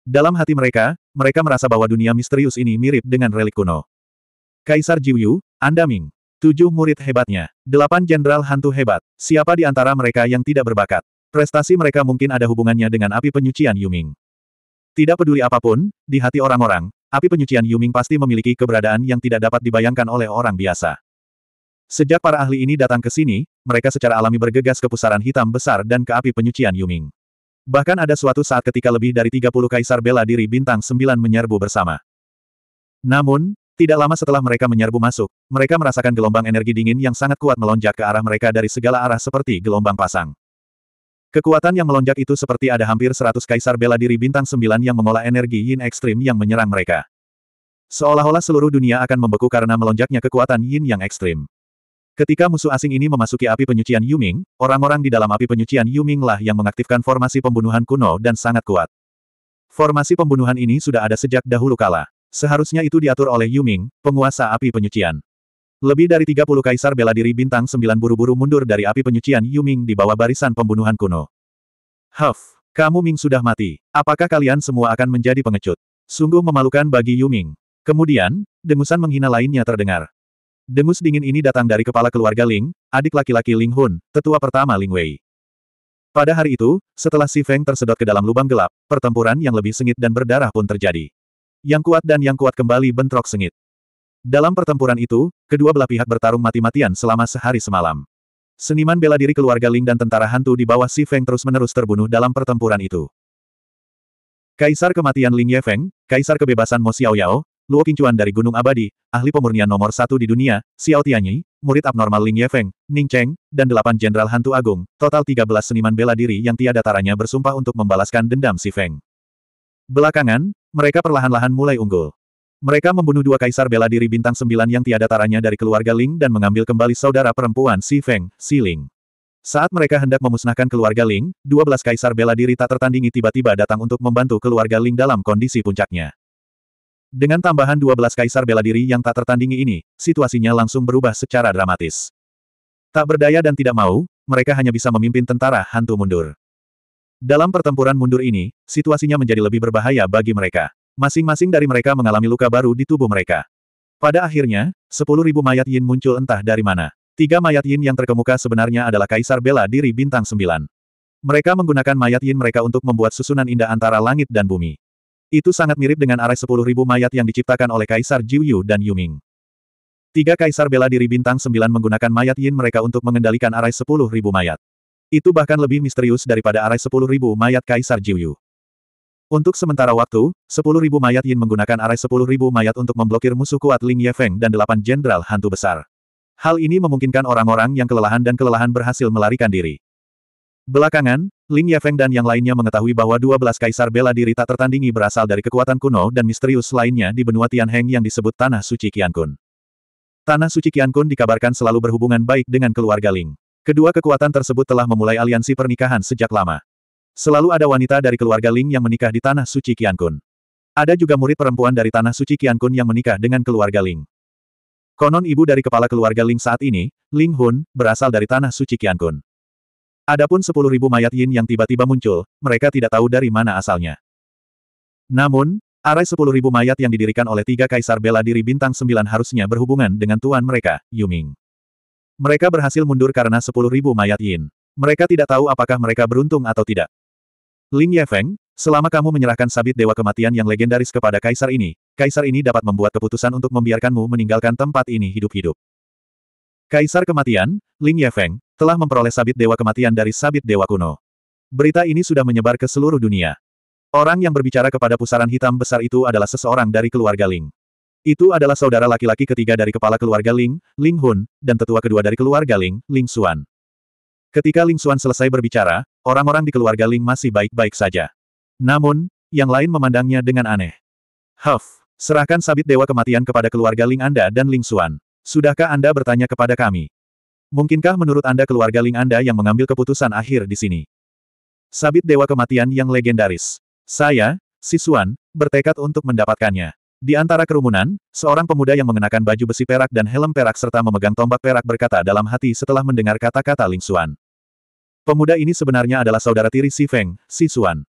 Dalam hati mereka, mereka merasa bahwa dunia misterius ini mirip dengan relik kuno. Kaisar Jiuyu, Anda Ming. Tujuh murid hebatnya. Delapan jenderal hantu hebat. Siapa di antara mereka yang tidak berbakat? Prestasi mereka mungkin ada hubungannya dengan api penyucian Yuming. Tidak peduli apapun, di hati orang-orang, api penyucian Yuming pasti memiliki keberadaan yang tidak dapat dibayangkan oleh orang biasa. Sejak para ahli ini datang ke sini, mereka secara alami bergegas ke pusaran hitam besar dan ke api penyucian Yuming. Bahkan ada suatu saat ketika lebih dari 30 kaisar bela diri bintang 9 menyerbu bersama. Namun, tidak lama setelah mereka menyerbu masuk, mereka merasakan gelombang energi dingin yang sangat kuat melonjak ke arah mereka dari segala arah seperti gelombang pasang. Kekuatan yang melonjak itu seperti ada hampir 100 kaisar bela diri bintang 9 yang mengolah energi yin ekstrim yang menyerang mereka. Seolah-olah seluruh dunia akan membeku karena melonjaknya kekuatan yin yang ekstrim. Ketika musuh asing ini memasuki api penyucian Yuming, orang-orang di dalam api penyucian Yuming lah yang mengaktifkan formasi pembunuhan kuno dan sangat kuat. Formasi pembunuhan ini sudah ada sejak dahulu kala. Seharusnya itu diatur oleh Yuming, penguasa api penyucian. Lebih dari 30 kaisar bela diri bintang 9 buru-buru mundur dari api penyucian Yuming di bawah barisan pembunuhan kuno. Huff, kamu Ming sudah mati. Apakah kalian semua akan menjadi pengecut? Sungguh memalukan bagi Yuming. Kemudian, dengusan menghina lainnya terdengar. Dengus dingin ini datang dari kepala keluarga Ling, adik laki-laki Ling Hun, tetua pertama Ling Wei. Pada hari itu, setelah Si Feng tersedot ke dalam lubang gelap, pertempuran yang lebih sengit dan berdarah pun terjadi. Yang kuat dan yang kuat kembali bentrok sengit. Dalam pertempuran itu, kedua belah pihak bertarung mati-matian selama sehari semalam. Seniman bela diri keluarga Ling dan tentara hantu di bawah Si Feng terus-menerus terbunuh dalam pertempuran itu. Kaisar kematian Ling Yefeng, Kaisar kebebasan Mo Xiaoyao, Luo Qingchuan dari Gunung Abadi, ahli pemurnian nomor satu di dunia, Xiao Tianyi, murid abnormal Ling Yefeng, Ning Cheng, dan delapan jenderal hantu agung, total tiga belas seniman bela diri yang tiada taranya bersumpah untuk membalaskan dendam Si Feng. Belakangan, mereka perlahan-lahan mulai unggul. Mereka membunuh dua kaisar bela diri bintang sembilan yang tiada taranya dari keluarga Ling dan mengambil kembali saudara perempuan Si Feng, Si Ling. Saat mereka hendak memusnahkan keluarga Ling, dua belas kaisar bela diri tak tertandingi tiba-tiba datang untuk membantu keluarga Ling dalam kondisi puncaknya. Dengan tambahan dua belas kaisar bela diri yang tak tertandingi ini, situasinya langsung berubah secara dramatis. Tak berdaya dan tidak mau, mereka hanya bisa memimpin tentara hantu mundur. Dalam pertempuran mundur ini, situasinya menjadi lebih berbahaya bagi mereka. Masing-masing dari mereka mengalami luka baru di tubuh mereka. Pada akhirnya, 10.000 mayat Yin muncul entah dari mana. Tiga mayat Yin yang terkemuka sebenarnya adalah Kaisar Bela Diri Bintang Sembilan. Mereka menggunakan mayat Yin mereka untuk membuat susunan indah antara langit dan bumi. Itu sangat mirip dengan arai 10.000 mayat yang diciptakan oleh Kaisar Jiuyu dan Yuming. Tiga Kaisar Bela Diri Bintang Sembilan menggunakan mayat Yin mereka untuk mengendalikan arai 10.000 mayat. Itu bahkan lebih misterius daripada arai 10.000 mayat Kaisar Jiuyu. Untuk sementara waktu, 10.000 mayat Yin menggunakan arai 10.000 mayat untuk memblokir musuh kuat Ling Yefeng dan delapan jenderal hantu besar. Hal ini memungkinkan orang-orang yang kelelahan dan kelelahan berhasil melarikan diri. Belakangan, Ling Yefeng dan yang lainnya mengetahui bahwa dua belas kaisar bela diri tak tertandingi berasal dari kekuatan kuno dan misterius lainnya di benua Tianheng yang disebut Tanah Suci Qiankun. Tanah Suci Qiankun dikabarkan selalu berhubungan baik dengan keluarga Ling. Kedua kekuatan tersebut telah memulai aliansi pernikahan sejak lama. Selalu ada wanita dari keluarga Ling yang menikah di Tanah Suci Qiankun. Ada juga murid perempuan dari Tanah Suci Qiankun yang menikah dengan keluarga Ling. Konon ibu dari kepala keluarga Ling saat ini, Ling Hun, berasal dari Tanah Suci Qiankun. Adapun sepuluh ribu mayat Yin yang tiba-tiba muncul, mereka tidak tahu dari mana asalnya. Namun, Arai sepuluh ribu mayat yang didirikan oleh tiga kaisar bela diri bintang sembilan harusnya berhubungan dengan tuan mereka, Yuming. Mereka berhasil mundur karena ribu mayat Yin. Mereka tidak tahu apakah mereka beruntung atau tidak. Ling Yefeng, selama kamu menyerahkan sabit dewa kematian yang legendaris kepada kaisar ini, kaisar ini dapat membuat keputusan untuk membiarkanmu meninggalkan tempat ini hidup-hidup. Kaisar kematian, Ling Yefeng, telah memperoleh sabit dewa kematian dari sabit dewa kuno. Berita ini sudah menyebar ke seluruh dunia. Orang yang berbicara kepada pusaran hitam besar itu adalah seseorang dari keluarga Ling. Itu adalah saudara laki-laki ketiga dari kepala keluarga Ling, Ling Hun, dan tetua kedua dari keluarga Ling, Ling Xuan. Ketika Ling Xuan selesai berbicara, orang-orang di keluarga Ling masih baik-baik saja. Namun, yang lain memandangnya dengan aneh. Huff, serahkan sabit dewa kematian kepada keluarga Ling Anda dan Ling Xuan. Sudahkah Anda bertanya kepada kami? Mungkinkah menurut Anda keluarga Ling Anda yang mengambil keputusan akhir di sini? Sabit dewa kematian yang legendaris. Saya, Si Xuan, bertekad untuk mendapatkannya. Di antara kerumunan, seorang pemuda yang mengenakan baju besi perak dan helm perak serta memegang tombak perak berkata dalam hati setelah mendengar kata-kata Ling Xuan. Pemuda ini sebenarnya adalah saudara tiri Si Feng, Si Xuan.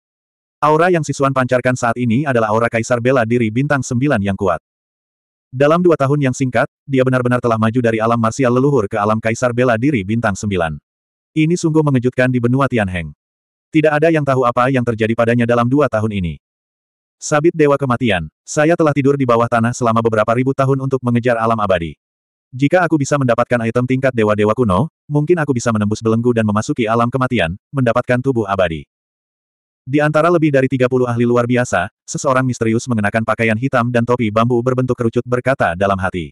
Aura yang Si Xuan pancarkan saat ini adalah aura kaisar bela diri bintang sembilan yang kuat. Dalam dua tahun yang singkat, dia benar-benar telah maju dari alam marsial leluhur ke alam kaisar bela diri bintang sembilan. Ini sungguh mengejutkan di benua Tianheng. Tidak ada yang tahu apa yang terjadi padanya dalam dua tahun ini. Sabit Dewa Kematian, saya telah tidur di bawah tanah selama beberapa ribu tahun untuk mengejar alam abadi. Jika aku bisa mendapatkan item tingkat dewa-dewa kuno, mungkin aku bisa menembus belenggu dan memasuki alam kematian, mendapatkan tubuh abadi. Di antara lebih dari 30 ahli luar biasa, seseorang misterius mengenakan pakaian hitam dan topi bambu berbentuk kerucut berkata dalam hati.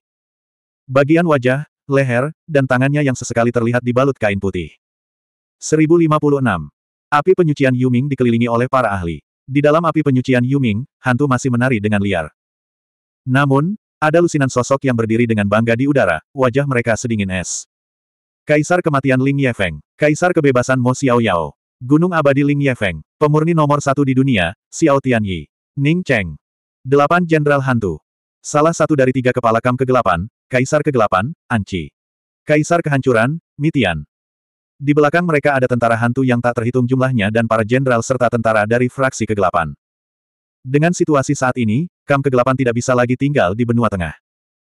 Bagian wajah, leher, dan tangannya yang sesekali terlihat dibalut kain putih. 1056. Api penyucian Yuming dikelilingi oleh para ahli. Di dalam api penyucian Yuming, hantu masih menari dengan liar. Namun, ada lusinan sosok yang berdiri dengan bangga di udara, wajah mereka sedingin es. Kaisar kematian Ling Yefeng, Kaisar kebebasan Mo Xiao Yao, Gunung abadi Ling Yefeng, pemurni nomor satu di dunia, Xiao Tianyi, Ning Cheng. Delapan Jenderal Hantu. Salah satu dari tiga kepala kam kegelapan, Kaisar kegelapan, Anci. Kaisar kehancuran, Mitian. Di belakang mereka ada tentara hantu yang tak terhitung jumlahnya dan para jenderal serta tentara dari fraksi kegelapan. Dengan situasi saat ini, kam kegelapan tidak bisa lagi tinggal di benua tengah.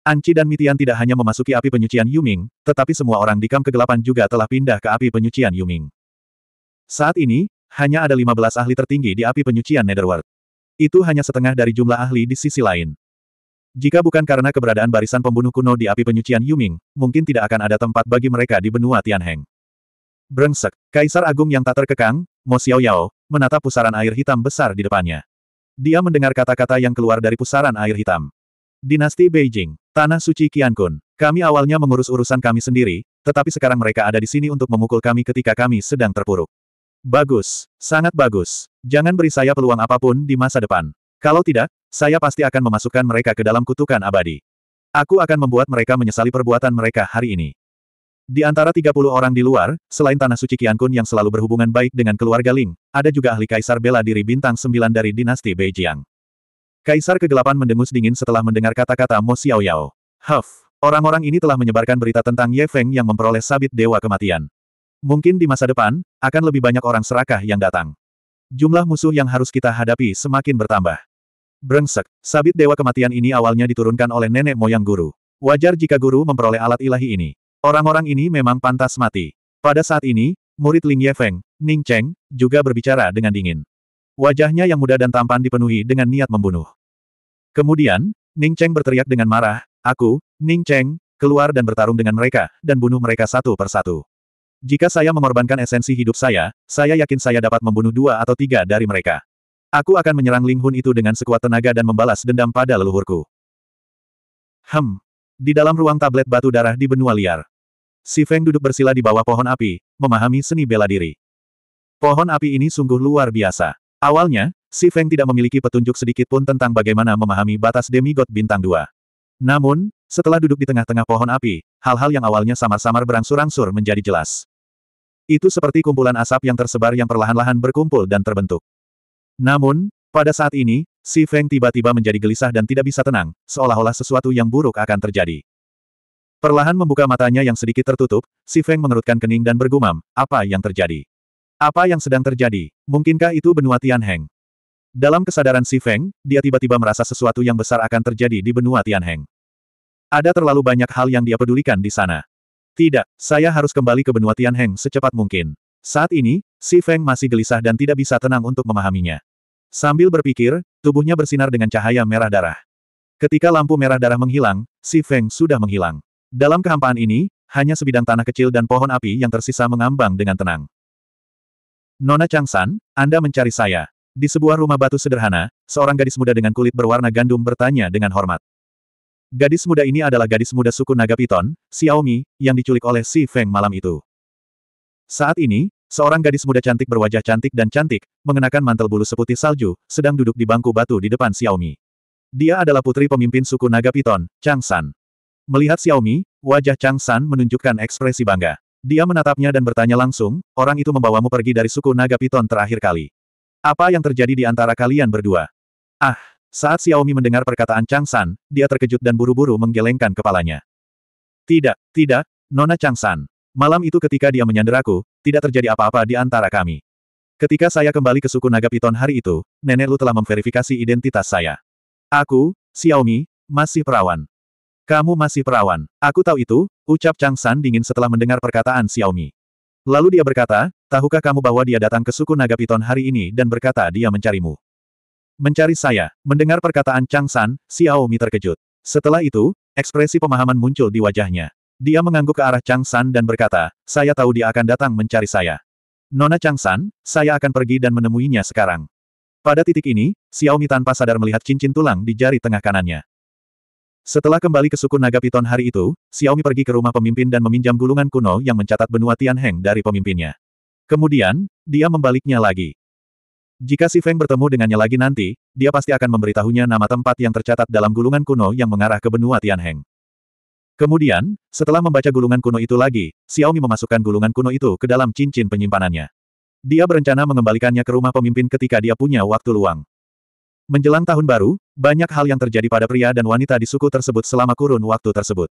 Anci dan Mitian tidak hanya memasuki api penyucian Yuming, tetapi semua orang di kam kegelapan juga telah pindah ke api penyucian Yuming. Saat ini, hanya ada 15 ahli tertinggi di api penyucian Netherworld. Itu hanya setengah dari jumlah ahli di sisi lain. Jika bukan karena keberadaan barisan pembunuh kuno di api penyucian Yuming, mungkin tidak akan ada tempat bagi mereka di benua Tianheng. Brengsek, Kaisar Agung yang tak terkekang, Mo Yao, menatap pusaran air hitam besar di depannya. Dia mendengar kata-kata yang keluar dari pusaran air hitam. Dinasti Beijing, Tanah Suci Qiankun. Kami awalnya mengurus urusan kami sendiri, tetapi sekarang mereka ada di sini untuk memukul kami ketika kami sedang terpuruk. Bagus, sangat bagus. Jangan beri saya peluang apapun di masa depan. Kalau tidak, saya pasti akan memasukkan mereka ke dalam kutukan abadi. Aku akan membuat mereka menyesali perbuatan mereka hari ini. Di antara 30 orang di luar, selain Tanah Suci Qiankun yang selalu berhubungan baik dengan keluarga Ling, ada juga ahli Kaisar Bela Diri Bintang 9 dari dinasti Beijiang. Kaisar Kegelapan mendengus dingin setelah mendengar kata-kata Mo Yao. Huff, orang-orang ini telah menyebarkan berita tentang Ye Feng yang memperoleh sabit Dewa Kematian. Mungkin di masa depan, akan lebih banyak orang serakah yang datang. Jumlah musuh yang harus kita hadapi semakin bertambah. Brengsek, sabit Dewa Kematian ini awalnya diturunkan oleh nenek moyang guru. Wajar jika guru memperoleh alat ilahi ini. Orang-orang ini memang pantas mati. Pada saat ini, murid Ling Yefeng, Ning Cheng, juga berbicara dengan dingin. Wajahnya yang muda dan tampan dipenuhi dengan niat membunuh. Kemudian, Ning Cheng berteriak dengan marah, Aku, Ning Cheng, keluar dan bertarung dengan mereka, dan bunuh mereka satu persatu. Jika saya mengorbankan esensi hidup saya, saya yakin saya dapat membunuh dua atau tiga dari mereka. Aku akan menyerang Ling Hun itu dengan sekuat tenaga dan membalas dendam pada leluhurku. Hem. Di dalam ruang tablet batu darah di benua liar. Si Feng duduk bersila di bawah pohon api, memahami seni bela diri. Pohon api ini sungguh luar biasa. Awalnya, Si Feng tidak memiliki petunjuk sedikit pun tentang bagaimana memahami batas demigod bintang dua. Namun, setelah duduk di tengah-tengah pohon api, hal-hal yang awalnya samar-samar berangsur-angsur menjadi jelas. Itu seperti kumpulan asap yang tersebar yang perlahan-lahan berkumpul dan terbentuk. Namun, pada saat ini, Si Feng tiba-tiba menjadi gelisah dan tidak bisa tenang, seolah-olah sesuatu yang buruk akan terjadi. Perlahan membuka matanya yang sedikit tertutup, Si Feng mengerutkan kening dan bergumam, apa yang terjadi? Apa yang sedang terjadi? Mungkinkah itu benua Tianheng? Dalam kesadaran Si Feng, dia tiba-tiba merasa sesuatu yang besar akan terjadi di benua Tianheng. Ada terlalu banyak hal yang dia pedulikan di sana. Tidak, saya harus kembali ke benua Tianheng secepat mungkin. Saat ini, Si Feng masih gelisah dan tidak bisa tenang untuk memahaminya. Sambil berpikir, tubuhnya bersinar dengan cahaya merah darah. Ketika lampu merah darah menghilang, Si Feng sudah menghilang. Dalam kehampaan ini, hanya sebidang tanah kecil dan pohon api yang tersisa mengambang dengan tenang. Nona Changsan, Anda mencari saya. Di sebuah rumah batu sederhana, seorang gadis muda dengan kulit berwarna gandum bertanya dengan hormat. Gadis muda ini adalah gadis muda suku Naga Piton, Xiaomi, yang diculik oleh Si Feng malam itu. Saat ini, seorang gadis muda cantik berwajah cantik dan cantik, mengenakan mantel bulu seputih salju, sedang duduk di bangku batu di depan Xiaomi. Dia adalah putri pemimpin suku Naga Piton, Chang San. Melihat Xiaomi, wajah Chang San menunjukkan ekspresi bangga. Dia menatapnya dan bertanya langsung, orang itu membawamu pergi dari suku naga piton terakhir kali. Apa yang terjadi di antara kalian berdua? Ah, saat Xiaomi mendengar perkataan Chang San, dia terkejut dan buru-buru menggelengkan kepalanya. Tidak, tidak, Nona Chang San. Malam itu ketika dia menyanderaku, tidak terjadi apa-apa di antara kami. Ketika saya kembali ke suku naga piton hari itu, nenek lu telah memverifikasi identitas saya. Aku, Xiaomi, masih perawan. Kamu masih perawan. Aku tahu itu, ucap Chang San dingin setelah mendengar perkataan Xiaomi. Lalu dia berkata, tahukah kamu bahwa dia datang ke suku Naga Piton hari ini dan berkata dia mencarimu. Mencari saya. Mendengar perkataan Chang San, Xiaomi terkejut. Setelah itu, ekspresi pemahaman muncul di wajahnya. Dia mengangguk ke arah Chang San dan berkata, saya tahu dia akan datang mencari saya. Nona Chang San, saya akan pergi dan menemuinya sekarang. Pada titik ini, Xiaomi tanpa sadar melihat cincin tulang di jari tengah kanannya. Setelah kembali ke suku naga piton hari itu, Xiaomi pergi ke rumah pemimpin dan meminjam gulungan kuno yang mencatat benua Tianheng dari pemimpinnya. Kemudian, dia membaliknya lagi. Jika Si Feng bertemu dengannya lagi nanti, dia pasti akan memberitahunya nama tempat yang tercatat dalam gulungan kuno yang mengarah ke benua Tianheng. Kemudian, setelah membaca gulungan kuno itu lagi, Xiaomi memasukkan gulungan kuno itu ke dalam cincin penyimpanannya. Dia berencana mengembalikannya ke rumah pemimpin ketika dia punya waktu luang. Menjelang tahun baru, banyak hal yang terjadi pada pria dan wanita di suku tersebut selama kurun waktu tersebut.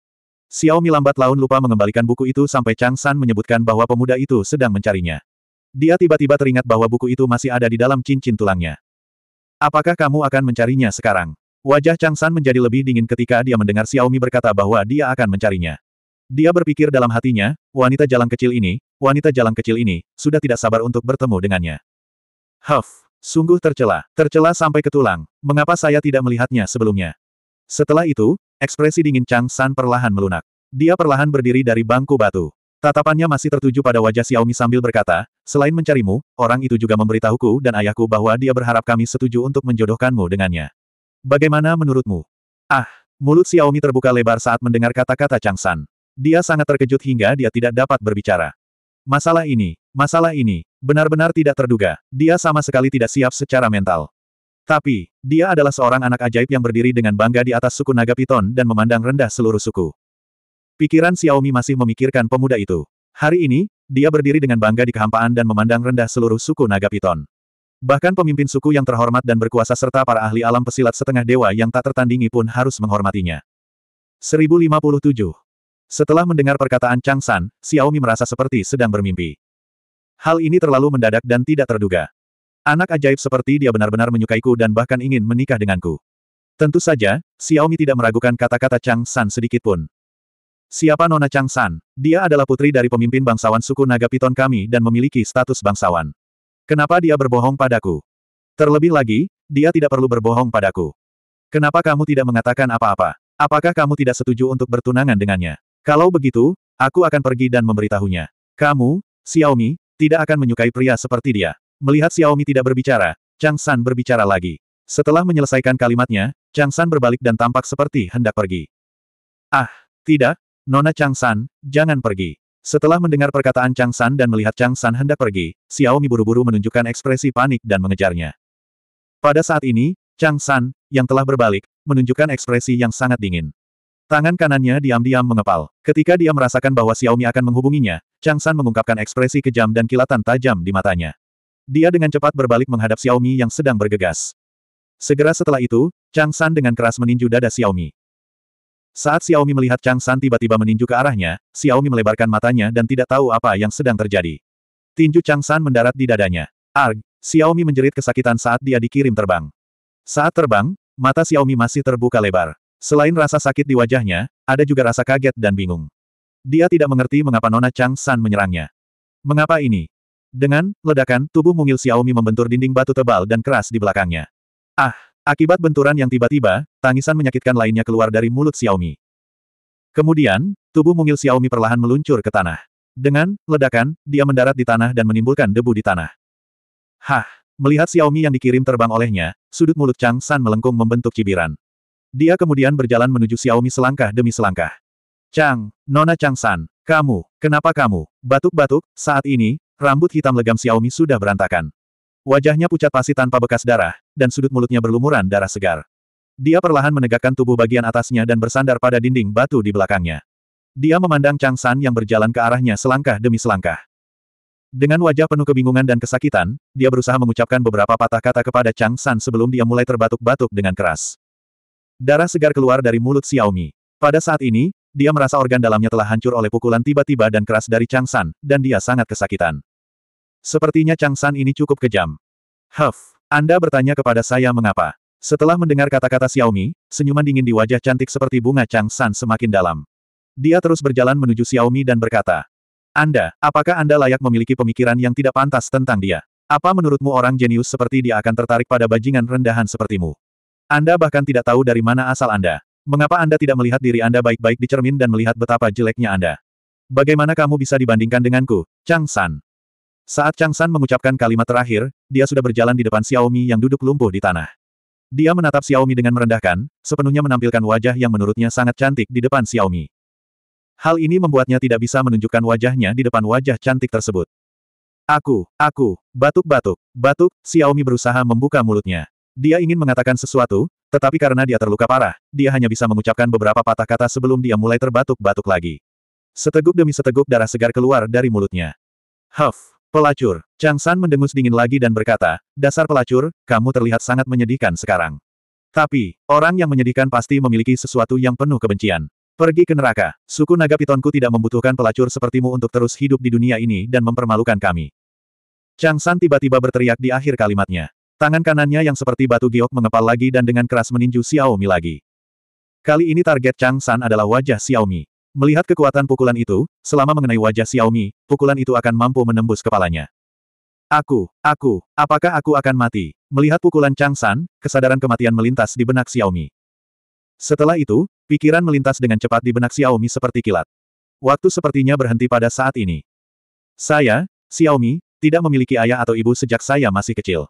Xiaomi lambat laun lupa mengembalikan buku itu sampai Chang San menyebutkan bahwa pemuda itu sedang mencarinya. Dia tiba-tiba teringat bahwa buku itu masih ada di dalam cincin tulangnya. Apakah kamu akan mencarinya sekarang? Wajah Chang San menjadi lebih dingin ketika dia mendengar Xiaomi berkata bahwa dia akan mencarinya. Dia berpikir dalam hatinya, wanita jalan kecil ini, wanita jalan kecil ini, sudah tidak sabar untuk bertemu dengannya. Huff. Sungguh tercela, tercela sampai ke tulang. Mengapa saya tidak melihatnya sebelumnya? Setelah itu, ekspresi dingin Chang San perlahan melunak. Dia perlahan berdiri dari bangku batu. Tatapannya masih tertuju pada wajah Xiaomi sambil berkata, selain mencarimu, orang itu juga memberitahuku dan ayahku bahwa dia berharap kami setuju untuk menjodohkanmu dengannya. Bagaimana menurutmu? Ah, mulut Xiaomi terbuka lebar saat mendengar kata-kata Chang San. Dia sangat terkejut hingga dia tidak dapat berbicara. Masalah ini, masalah ini, Benar-benar tidak terduga, dia sama sekali tidak siap secara mental. Tapi, dia adalah seorang anak ajaib yang berdiri dengan bangga di atas suku naga piton dan memandang rendah seluruh suku. Pikiran Xiaomi masih memikirkan pemuda itu. Hari ini, dia berdiri dengan bangga di kehampaan dan memandang rendah seluruh suku naga piton. Bahkan pemimpin suku yang terhormat dan berkuasa serta para ahli alam pesilat setengah dewa yang tak tertandingi pun harus menghormatinya. 1057 Setelah mendengar perkataan Chang San, Xiaomi merasa seperti sedang bermimpi. Hal ini terlalu mendadak dan tidak terduga. Anak ajaib seperti dia benar-benar menyukaiku dan bahkan ingin menikah denganku. Tentu saja, Xiaomi tidak meragukan kata-kata Chang San sedikit pun. Siapa Nona Chang San? Dia adalah putri dari pemimpin bangsawan suku Naga Piton kami dan memiliki status bangsawan. Kenapa dia berbohong padaku? Terlebih lagi, dia tidak perlu berbohong padaku. Kenapa kamu tidak mengatakan apa-apa? Apakah kamu tidak setuju untuk bertunangan dengannya? Kalau begitu, aku akan pergi dan memberitahunya. Kamu, Xiaomi, tidak akan menyukai pria seperti dia. Melihat Xiaomi tidak berbicara, Chang San berbicara lagi. Setelah menyelesaikan kalimatnya, Chang San berbalik dan tampak seperti hendak pergi. Ah, tidak, Nona Chang San, jangan pergi. Setelah mendengar perkataan Chang San dan melihat Chang San hendak pergi, Xiaomi buru-buru menunjukkan ekspresi panik dan mengejarnya. Pada saat ini, Chang San, yang telah berbalik, menunjukkan ekspresi yang sangat dingin. Tangan kanannya diam-diam mengepal. Ketika dia merasakan bahwa Xiaomi akan menghubunginya, Chang San mengungkapkan ekspresi kejam dan kilatan tajam di matanya. Dia dengan cepat berbalik menghadap Xiaomi yang sedang bergegas. Segera setelah itu, Chang San dengan keras meninju dada Xiaomi. Saat Xiaomi melihat Chang San tiba-tiba meninju ke arahnya, Xiaomi melebarkan matanya dan tidak tahu apa yang sedang terjadi. Tinju Chang San mendarat di dadanya. Arg! Xiaomi menjerit kesakitan saat dia dikirim terbang. Saat terbang, mata Xiaomi masih terbuka lebar. Selain rasa sakit di wajahnya, ada juga rasa kaget dan bingung. Dia tidak mengerti mengapa Nona Chang San menyerangnya. Mengapa ini? Dengan ledakan, tubuh mungil Xiaomi membentur dinding batu tebal dan keras di belakangnya. Ah, akibat benturan yang tiba-tiba, tangisan menyakitkan lainnya keluar dari mulut Xiaomi. Kemudian, tubuh mungil Xiaomi perlahan meluncur ke tanah. Dengan ledakan, dia mendarat di tanah dan menimbulkan debu di tanah. Hah, melihat Xiaomi yang dikirim terbang olehnya, sudut mulut Chang San melengkung membentuk cibiran. Dia kemudian berjalan menuju Xiaomi selangkah demi selangkah. Chang, Nona Chang San, kamu, kenapa kamu? Batuk-batuk, saat ini, rambut hitam legam Xiaomi sudah berantakan. Wajahnya pucat pasi tanpa bekas darah, dan sudut mulutnya berlumuran darah segar. Dia perlahan menegakkan tubuh bagian atasnya dan bersandar pada dinding batu di belakangnya. Dia memandang Chang San yang berjalan ke arahnya selangkah demi selangkah. Dengan wajah penuh kebingungan dan kesakitan, dia berusaha mengucapkan beberapa patah kata kepada Chang San sebelum dia mulai terbatuk-batuk dengan keras. Darah segar keluar dari mulut Xiaomi. Pada saat ini, dia merasa organ dalamnya telah hancur oleh pukulan tiba-tiba dan keras dari Chang San, dan dia sangat kesakitan. Sepertinya Chang San ini cukup kejam. Huff, Anda bertanya kepada saya mengapa. Setelah mendengar kata-kata Xiaomi, senyuman dingin di wajah cantik seperti bunga Chang San semakin dalam. Dia terus berjalan menuju Xiaomi dan berkata, Anda, apakah Anda layak memiliki pemikiran yang tidak pantas tentang dia? Apa menurutmu orang jenius seperti dia akan tertarik pada bajingan rendahan sepertimu? Anda bahkan tidak tahu dari mana asal Anda. Mengapa Anda tidak melihat diri Anda baik-baik di cermin dan melihat betapa jeleknya Anda? Bagaimana kamu bisa dibandingkan denganku, Chang San? Saat Chang San mengucapkan kalimat terakhir, dia sudah berjalan di depan Xiaomi yang duduk lumpuh di tanah. Dia menatap Xiaomi dengan merendahkan, sepenuhnya menampilkan wajah yang menurutnya sangat cantik di depan Xiaomi. Hal ini membuatnya tidak bisa menunjukkan wajahnya di depan wajah cantik tersebut. Aku, aku, batuk-batuk, batuk, Xiaomi berusaha membuka mulutnya. Dia ingin mengatakan sesuatu, tetapi karena dia terluka parah, dia hanya bisa mengucapkan beberapa patah kata sebelum dia mulai terbatuk-batuk lagi. Seteguk demi seteguk darah segar keluar dari mulutnya. Huff, pelacur. Chang San mendengus dingin lagi dan berkata, dasar pelacur, kamu terlihat sangat menyedihkan sekarang. Tapi, orang yang menyedihkan pasti memiliki sesuatu yang penuh kebencian. Pergi ke neraka, suku naga pitonku tidak membutuhkan pelacur sepertimu untuk terus hidup di dunia ini dan mempermalukan kami. Chang San tiba-tiba berteriak di akhir kalimatnya. Tangan kanannya yang seperti batu giok mengepal lagi dan dengan keras meninju Xiaomi lagi. Kali ini target Chang San adalah wajah Xiaomi. Melihat kekuatan pukulan itu, selama mengenai wajah Xiaomi, pukulan itu akan mampu menembus kepalanya. Aku, aku, apakah aku akan mati? Melihat pukulan Chang San, kesadaran kematian melintas di benak Xiaomi. Setelah itu, pikiran melintas dengan cepat di benak Xiaomi seperti kilat. Waktu sepertinya berhenti pada saat ini. Saya, Xiaomi, tidak memiliki ayah atau ibu sejak saya masih kecil.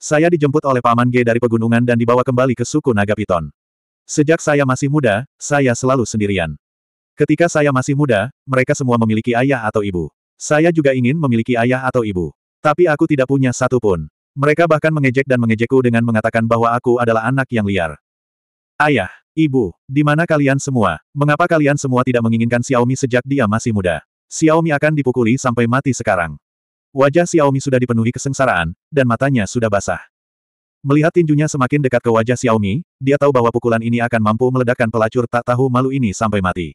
Saya dijemput oleh Paman G dari pegunungan dan dibawa kembali ke suku Naga Piton. Sejak saya masih muda, saya selalu sendirian. Ketika saya masih muda, mereka semua memiliki ayah atau ibu. Saya juga ingin memiliki ayah atau ibu. Tapi aku tidak punya satupun. Mereka bahkan mengejek dan mengejekku dengan mengatakan bahwa aku adalah anak yang liar. Ayah, ibu, di mana kalian semua? Mengapa kalian semua tidak menginginkan Xiaomi sejak dia masih muda? Xiaomi akan dipukuli sampai mati sekarang. Wajah Xiaomi sudah dipenuhi kesengsaraan, dan matanya sudah basah. Melihat tinjunya semakin dekat ke wajah Xiaomi, dia tahu bahwa pukulan ini akan mampu meledakkan pelacur tak tahu malu ini sampai mati.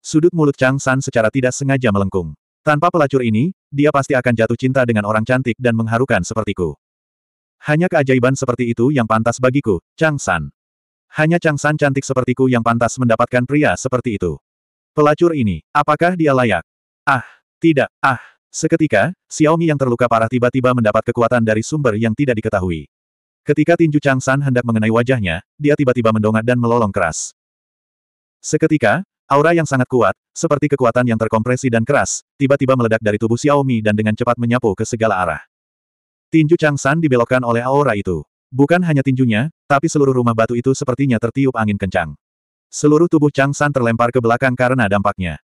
Sudut mulut Chang San secara tidak sengaja melengkung. Tanpa pelacur ini, dia pasti akan jatuh cinta dengan orang cantik dan mengharukan sepertiku. Hanya keajaiban seperti itu yang pantas bagiku, Chang San. Hanya Chang San cantik sepertiku yang pantas mendapatkan pria seperti itu. Pelacur ini, apakah dia layak? Ah, tidak, ah. Seketika, Xiaomi yang terluka parah tiba-tiba mendapat kekuatan dari sumber yang tidak diketahui. Ketika tinju Chang San hendak mengenai wajahnya, dia tiba-tiba mendongak dan melolong keras. Seketika, aura yang sangat kuat, seperti kekuatan yang terkompresi dan keras, tiba-tiba meledak dari tubuh Xiaomi dan dengan cepat menyapu ke segala arah. Tinju Chang San dibelokkan oleh aura itu. Bukan hanya tinjunya, tapi seluruh rumah batu itu sepertinya tertiup angin kencang. Seluruh tubuh Chang San terlempar ke belakang karena dampaknya.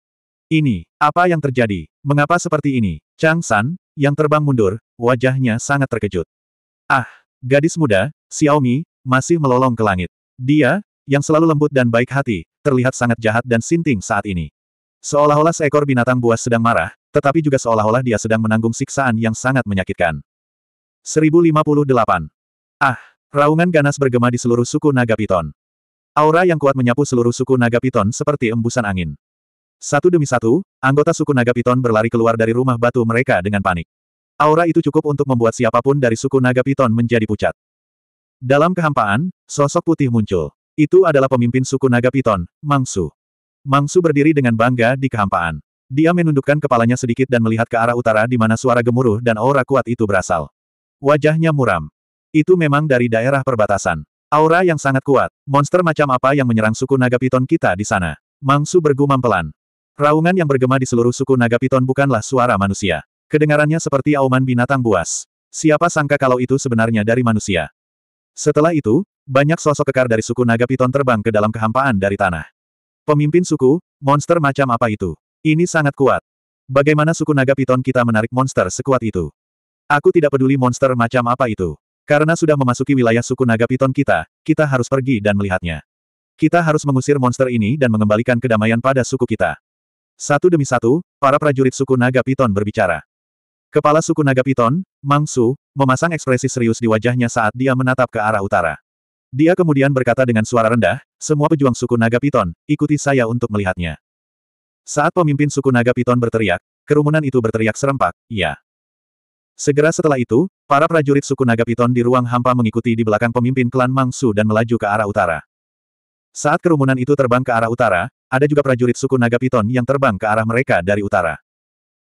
Ini, apa yang terjadi? Mengapa seperti ini? Chang San, yang terbang mundur, wajahnya sangat terkejut. Ah, gadis muda, Xiaomi, masih melolong ke langit. Dia, yang selalu lembut dan baik hati, terlihat sangat jahat dan sinting saat ini. Seolah-olah seekor binatang buas sedang marah, tetapi juga seolah-olah dia sedang menanggung siksaan yang sangat menyakitkan. 1058. Ah, raungan ganas bergema di seluruh suku naga piton. Aura yang kuat menyapu seluruh suku naga piton seperti embusan angin. Satu demi satu, anggota suku Naga Piton berlari keluar dari rumah batu mereka dengan panik. Aura itu cukup untuk membuat siapapun dari suku Naga Piton menjadi pucat. Dalam kehampaan, sosok putih muncul. Itu adalah pemimpin suku Naga Piton, Mangsu. Mangsu berdiri dengan bangga di kehampaan. Dia menundukkan kepalanya sedikit dan melihat ke arah utara di mana suara gemuruh dan aura kuat itu berasal. Wajahnya muram. Itu memang dari daerah perbatasan. Aura yang sangat kuat, monster macam apa yang menyerang suku Naga Piton kita di sana? Mangsu bergumam pelan. Raungan yang bergema di seluruh suku naga piton bukanlah suara manusia. Kedengarannya seperti auman binatang buas. Siapa sangka kalau itu sebenarnya dari manusia. Setelah itu, banyak sosok kekar dari suku naga piton terbang ke dalam kehampaan dari tanah. Pemimpin suku, monster macam apa itu? Ini sangat kuat. Bagaimana suku naga piton kita menarik monster sekuat itu? Aku tidak peduli monster macam apa itu. Karena sudah memasuki wilayah suku naga piton kita, kita harus pergi dan melihatnya. Kita harus mengusir monster ini dan mengembalikan kedamaian pada suku kita. Satu demi satu, para prajurit suku Naga Piton berbicara. Kepala suku Naga Piton, Mang Su, memasang ekspresi serius di wajahnya saat dia menatap ke arah utara. Dia kemudian berkata dengan suara rendah, semua pejuang suku Naga Piton, ikuti saya untuk melihatnya. Saat pemimpin suku Naga Piton berteriak, kerumunan itu berteriak serempak, ya. Segera setelah itu, para prajurit suku Naga Piton di ruang hampa mengikuti di belakang pemimpin klan Mang Su dan melaju ke arah utara. Saat kerumunan itu terbang ke arah utara, ada juga prajurit suku Naga Piton yang terbang ke arah mereka dari utara.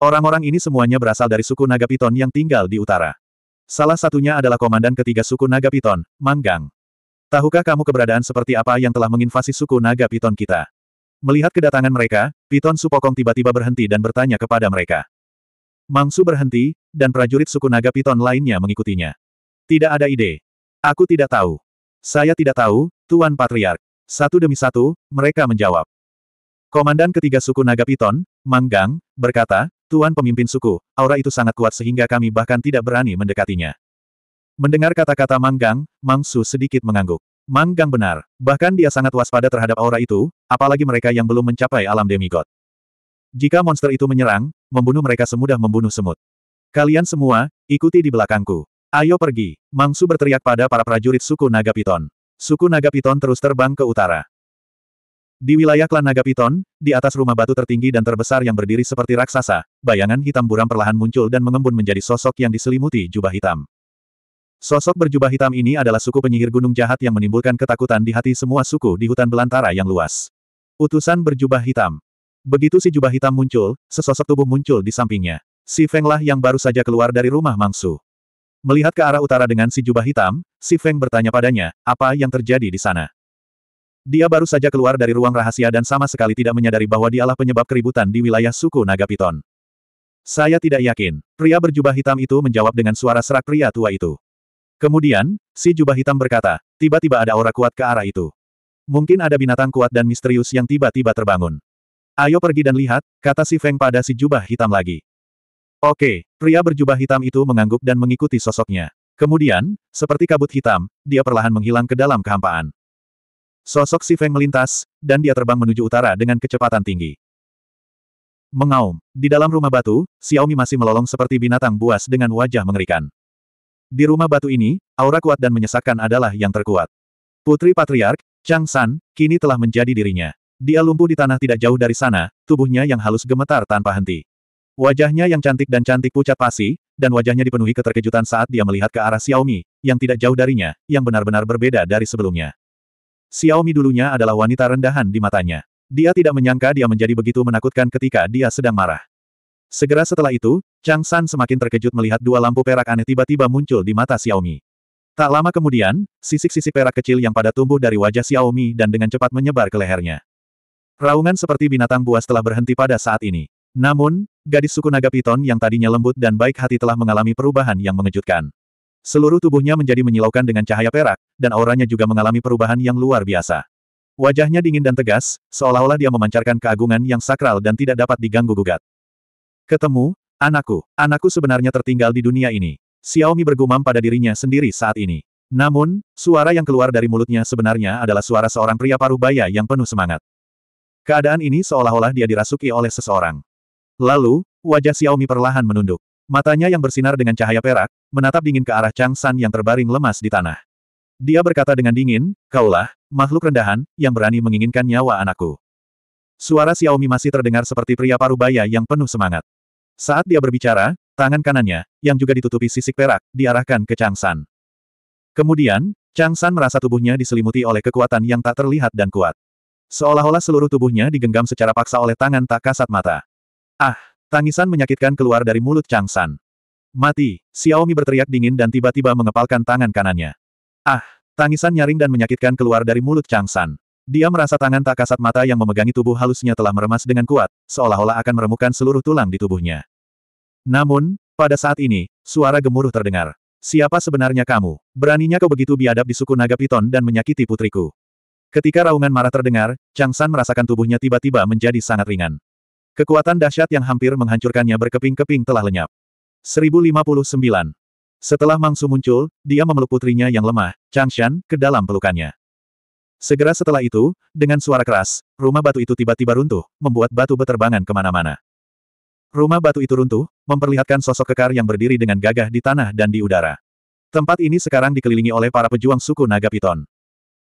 Orang-orang ini semuanya berasal dari suku Naga Piton yang tinggal di utara. Salah satunya adalah komandan ketiga suku Naga Piton, Manggang. Tahukah kamu keberadaan seperti apa yang telah menginvasi suku Naga Piton kita? Melihat kedatangan mereka, Piton Supokong tiba-tiba berhenti dan bertanya kepada mereka. Mangsu berhenti, dan prajurit suku Naga Piton lainnya mengikutinya. Tidak ada ide. Aku tidak tahu. Saya tidak tahu, Tuan Patriark. Satu demi satu, mereka menjawab. Komandan ketiga suku Naga Piton, Manggang, berkata, Tuan pemimpin suku, aura itu sangat kuat sehingga kami bahkan tidak berani mendekatinya. Mendengar kata-kata Manggang, Mangsu sedikit mengangguk. Manggang benar, bahkan dia sangat waspada terhadap aura itu, apalagi mereka yang belum mencapai alam demigod. Jika monster itu menyerang, membunuh mereka semudah membunuh semut. Kalian semua, ikuti di belakangku. Ayo pergi, Mangsu berteriak pada para prajurit suku Naga Piton. Suku Naga Piton terus terbang ke utara. Di wilayah klan Naga Piton, di atas rumah batu tertinggi dan terbesar yang berdiri seperti raksasa, bayangan hitam buram perlahan muncul dan mengembun menjadi sosok yang diselimuti jubah hitam. Sosok berjubah hitam ini adalah suku penyihir gunung jahat yang menimbulkan ketakutan di hati semua suku di hutan belantara yang luas. Utusan berjubah hitam. Begitu si jubah hitam muncul, sesosok tubuh muncul di sampingnya. Si Feng lah yang baru saja keluar dari rumah Mangsu. Melihat ke arah utara dengan si jubah hitam, si Feng bertanya padanya, apa yang terjadi di sana? Dia baru saja keluar dari ruang rahasia dan sama sekali tidak menyadari bahwa dialah penyebab keributan di wilayah suku Naga Piton. Saya tidak yakin. Pria berjubah hitam itu menjawab dengan suara serak pria tua itu. Kemudian, si jubah hitam berkata, tiba-tiba ada aura kuat ke arah itu. Mungkin ada binatang kuat dan misterius yang tiba-tiba terbangun. Ayo pergi dan lihat, kata si Feng pada si jubah hitam lagi. Oke, pria berjubah hitam itu mengangguk dan mengikuti sosoknya. Kemudian, seperti kabut hitam, dia perlahan menghilang ke dalam kehampaan. Sosok si Feng melintas, dan dia terbang menuju utara dengan kecepatan tinggi. Mengaum. Di dalam rumah batu, Xiaomi masih melolong seperti binatang buas dengan wajah mengerikan. Di rumah batu ini, aura kuat dan menyesakkan adalah yang terkuat. Putri Patriark, Chang San, kini telah menjadi dirinya. Dia lumpuh di tanah tidak jauh dari sana, tubuhnya yang halus gemetar tanpa henti. Wajahnya yang cantik dan cantik pucat pasi, dan wajahnya dipenuhi keterkejutan saat dia melihat ke arah Xiaomi, yang tidak jauh darinya, yang benar-benar berbeda dari sebelumnya. Xiaomi dulunya adalah wanita rendahan di matanya. Dia tidak menyangka dia menjadi begitu menakutkan ketika dia sedang marah. Segera setelah itu, Chang San semakin terkejut melihat dua lampu perak aneh tiba-tiba muncul di mata Xiaomi. Tak lama kemudian, sisik-sisik perak kecil yang pada tumbuh dari wajah Xiaomi dan dengan cepat menyebar ke lehernya. Raungan seperti binatang buas telah berhenti pada saat ini. Namun, gadis suku naga piton yang tadinya lembut dan baik hati telah mengalami perubahan yang mengejutkan. Seluruh tubuhnya menjadi menyilaukan dengan cahaya perak, dan auranya juga mengalami perubahan yang luar biasa. Wajahnya dingin dan tegas, seolah-olah dia memancarkan keagungan yang sakral dan tidak dapat diganggu-gugat. Ketemu, anakku. Anakku sebenarnya tertinggal di dunia ini. Xiaomi bergumam pada dirinya sendiri saat ini. Namun, suara yang keluar dari mulutnya sebenarnya adalah suara seorang pria paruh baya yang penuh semangat. Keadaan ini seolah-olah dia dirasuki oleh seseorang. Lalu, wajah Xiaomi perlahan menunduk. Matanya yang bersinar dengan cahaya perak, menatap dingin ke arah Chang San yang terbaring lemas di tanah. Dia berkata dengan dingin, kaulah, makhluk rendahan, yang berani menginginkan nyawa anakku. Suara Xiaomi masih terdengar seperti pria parubaya yang penuh semangat. Saat dia berbicara, tangan kanannya, yang juga ditutupi sisik perak, diarahkan ke Chang San. Kemudian, Chang San merasa tubuhnya diselimuti oleh kekuatan yang tak terlihat dan kuat. Seolah-olah seluruh tubuhnya digenggam secara paksa oleh tangan tak kasat mata. Ah! Tangisan menyakitkan keluar dari mulut Chang San. Mati, Xiaomi berteriak dingin dan tiba-tiba mengepalkan tangan kanannya. Ah, tangisan nyaring dan menyakitkan keluar dari mulut Chang San. Dia merasa tangan tak kasat mata yang memegangi tubuh halusnya telah meremas dengan kuat, seolah-olah akan meremukkan seluruh tulang di tubuhnya. Namun, pada saat ini, suara gemuruh terdengar. Siapa sebenarnya kamu? Beraninya kau begitu biadab di suku naga piton dan menyakiti putriku. Ketika raungan marah terdengar, Chang San merasakan tubuhnya tiba-tiba menjadi sangat ringan. Kekuatan dahsyat yang hampir menghancurkannya berkeping-keping telah lenyap. 1059. Setelah Mangsu muncul, dia memeluk putrinya yang lemah, Changshan, ke dalam pelukannya. Segera setelah itu, dengan suara keras, rumah batu itu tiba-tiba runtuh, membuat batu beterbangan kemana-mana. Rumah batu itu runtuh, memperlihatkan sosok kekar yang berdiri dengan gagah di tanah dan di udara. Tempat ini sekarang dikelilingi oleh para pejuang suku Naga Piton.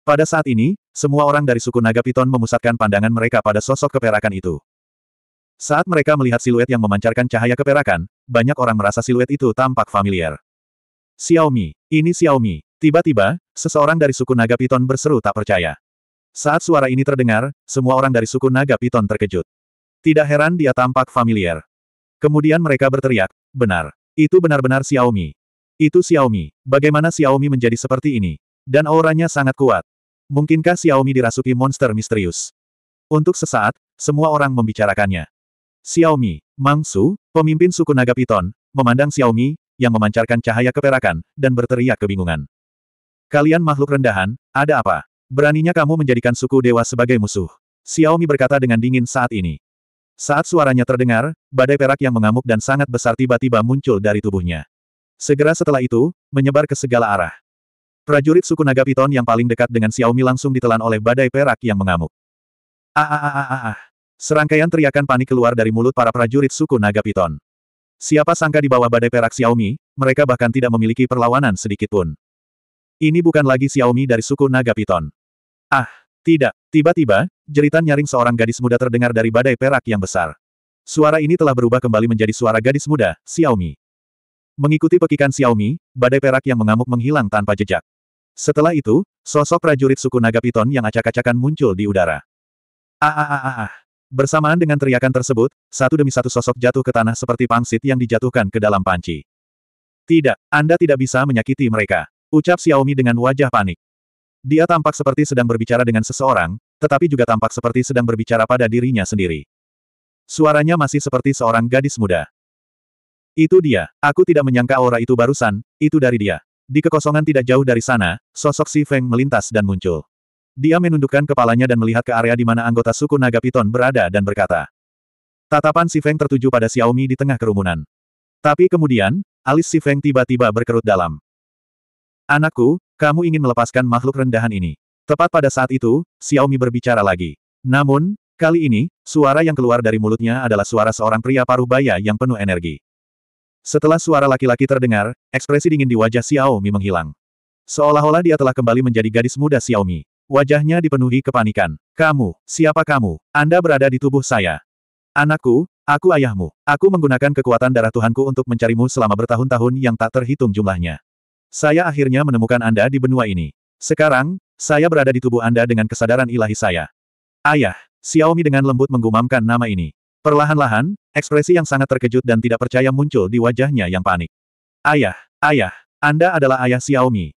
Pada saat ini, semua orang dari suku Naga Piton memusatkan pandangan mereka pada sosok keperakan itu. Saat mereka melihat siluet yang memancarkan cahaya keperakan, banyak orang merasa siluet itu tampak familiar. Xiaomi, ini Xiaomi. Tiba-tiba, seseorang dari suku naga piton berseru tak percaya. Saat suara ini terdengar, semua orang dari suku naga piton terkejut. Tidak heran dia tampak familiar. Kemudian mereka berteriak, benar. Itu benar-benar Xiaomi. Itu Xiaomi. Bagaimana Xiaomi menjadi seperti ini? Dan auranya sangat kuat. Mungkinkah Xiaomi dirasuki monster misterius? Untuk sesaat, semua orang membicarakannya. Xiaomi, Mangsu, pemimpin suku Naga Piton, memandang Xiaomi, yang memancarkan cahaya keperakan, dan berteriak kebingungan. Kalian makhluk rendahan, ada apa? Beraninya kamu menjadikan suku dewa sebagai musuh. Xiaomi berkata dengan dingin saat ini. Saat suaranya terdengar, badai perak yang mengamuk dan sangat besar tiba-tiba muncul dari tubuhnya. Segera setelah itu, menyebar ke segala arah. Prajurit suku Naga Piton yang paling dekat dengan Xiaomi langsung ditelan oleh badai perak yang mengamuk. Ah ah ah ah ah. ah. Serangkaian teriakan panik keluar dari mulut para prajurit suku Naga Piton. Siapa sangka di bawah badai perak Xiaomi, mereka bahkan tidak memiliki perlawanan sedikitpun. Ini bukan lagi Xiaomi dari suku Naga Piton. Ah, tidak. Tiba-tiba, jeritan nyaring seorang gadis muda terdengar dari badai perak yang besar. Suara ini telah berubah kembali menjadi suara gadis muda, Xiaomi. Mengikuti pekikan Xiaomi, badai perak yang mengamuk menghilang tanpa jejak. Setelah itu, sosok prajurit suku Naga Piton yang acak-acakan muncul di udara. Ah ah ah ah ah. Bersamaan dengan teriakan tersebut, satu demi satu sosok jatuh ke tanah seperti pangsit yang dijatuhkan ke dalam panci. Tidak, Anda tidak bisa menyakiti mereka. Ucap Xiaomi dengan wajah panik. Dia tampak seperti sedang berbicara dengan seseorang, tetapi juga tampak seperti sedang berbicara pada dirinya sendiri. Suaranya masih seperti seorang gadis muda. Itu dia, aku tidak menyangka aura itu barusan, itu dari dia. Di kekosongan tidak jauh dari sana, sosok Si Feng melintas dan muncul. Dia menundukkan kepalanya dan melihat ke area di mana anggota suku naga piton berada dan berkata. Tatapan si Feng tertuju pada Xiaomi di tengah kerumunan. Tapi kemudian, alis si Feng tiba-tiba berkerut dalam. Anakku, kamu ingin melepaskan makhluk rendahan ini. Tepat pada saat itu, Xiaomi berbicara lagi. Namun, kali ini, suara yang keluar dari mulutnya adalah suara seorang pria paruh baya yang penuh energi. Setelah suara laki-laki terdengar, ekspresi dingin di wajah Xiaomi menghilang. Seolah-olah dia telah kembali menjadi gadis muda Xiaomi. Wajahnya dipenuhi kepanikan. Kamu, siapa kamu? Anda berada di tubuh saya. Anakku, aku ayahmu. Aku menggunakan kekuatan darah Tuhanku untuk mencarimu selama bertahun-tahun yang tak terhitung jumlahnya. Saya akhirnya menemukan Anda di benua ini. Sekarang, saya berada di tubuh Anda dengan kesadaran ilahi saya. Ayah, Xiaomi dengan lembut menggumamkan nama ini. Perlahan-lahan, ekspresi yang sangat terkejut dan tidak percaya muncul di wajahnya yang panik. Ayah, ayah, Anda adalah ayah Xiaomi.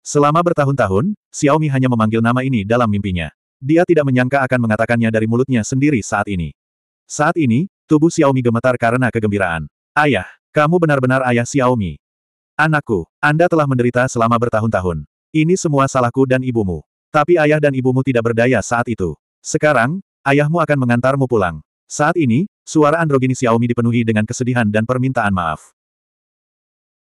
Selama bertahun-tahun, Xiaomi hanya memanggil nama ini dalam mimpinya. Dia tidak menyangka akan mengatakannya dari mulutnya sendiri saat ini. Saat ini, tubuh Xiaomi gemetar karena kegembiraan. Ayah, kamu benar-benar ayah Xiaomi. Anakku, Anda telah menderita selama bertahun-tahun. Ini semua salahku dan ibumu. Tapi ayah dan ibumu tidak berdaya saat itu. Sekarang, ayahmu akan mengantarmu pulang. Saat ini, suara androgini Xiaomi dipenuhi dengan kesedihan dan permintaan maaf.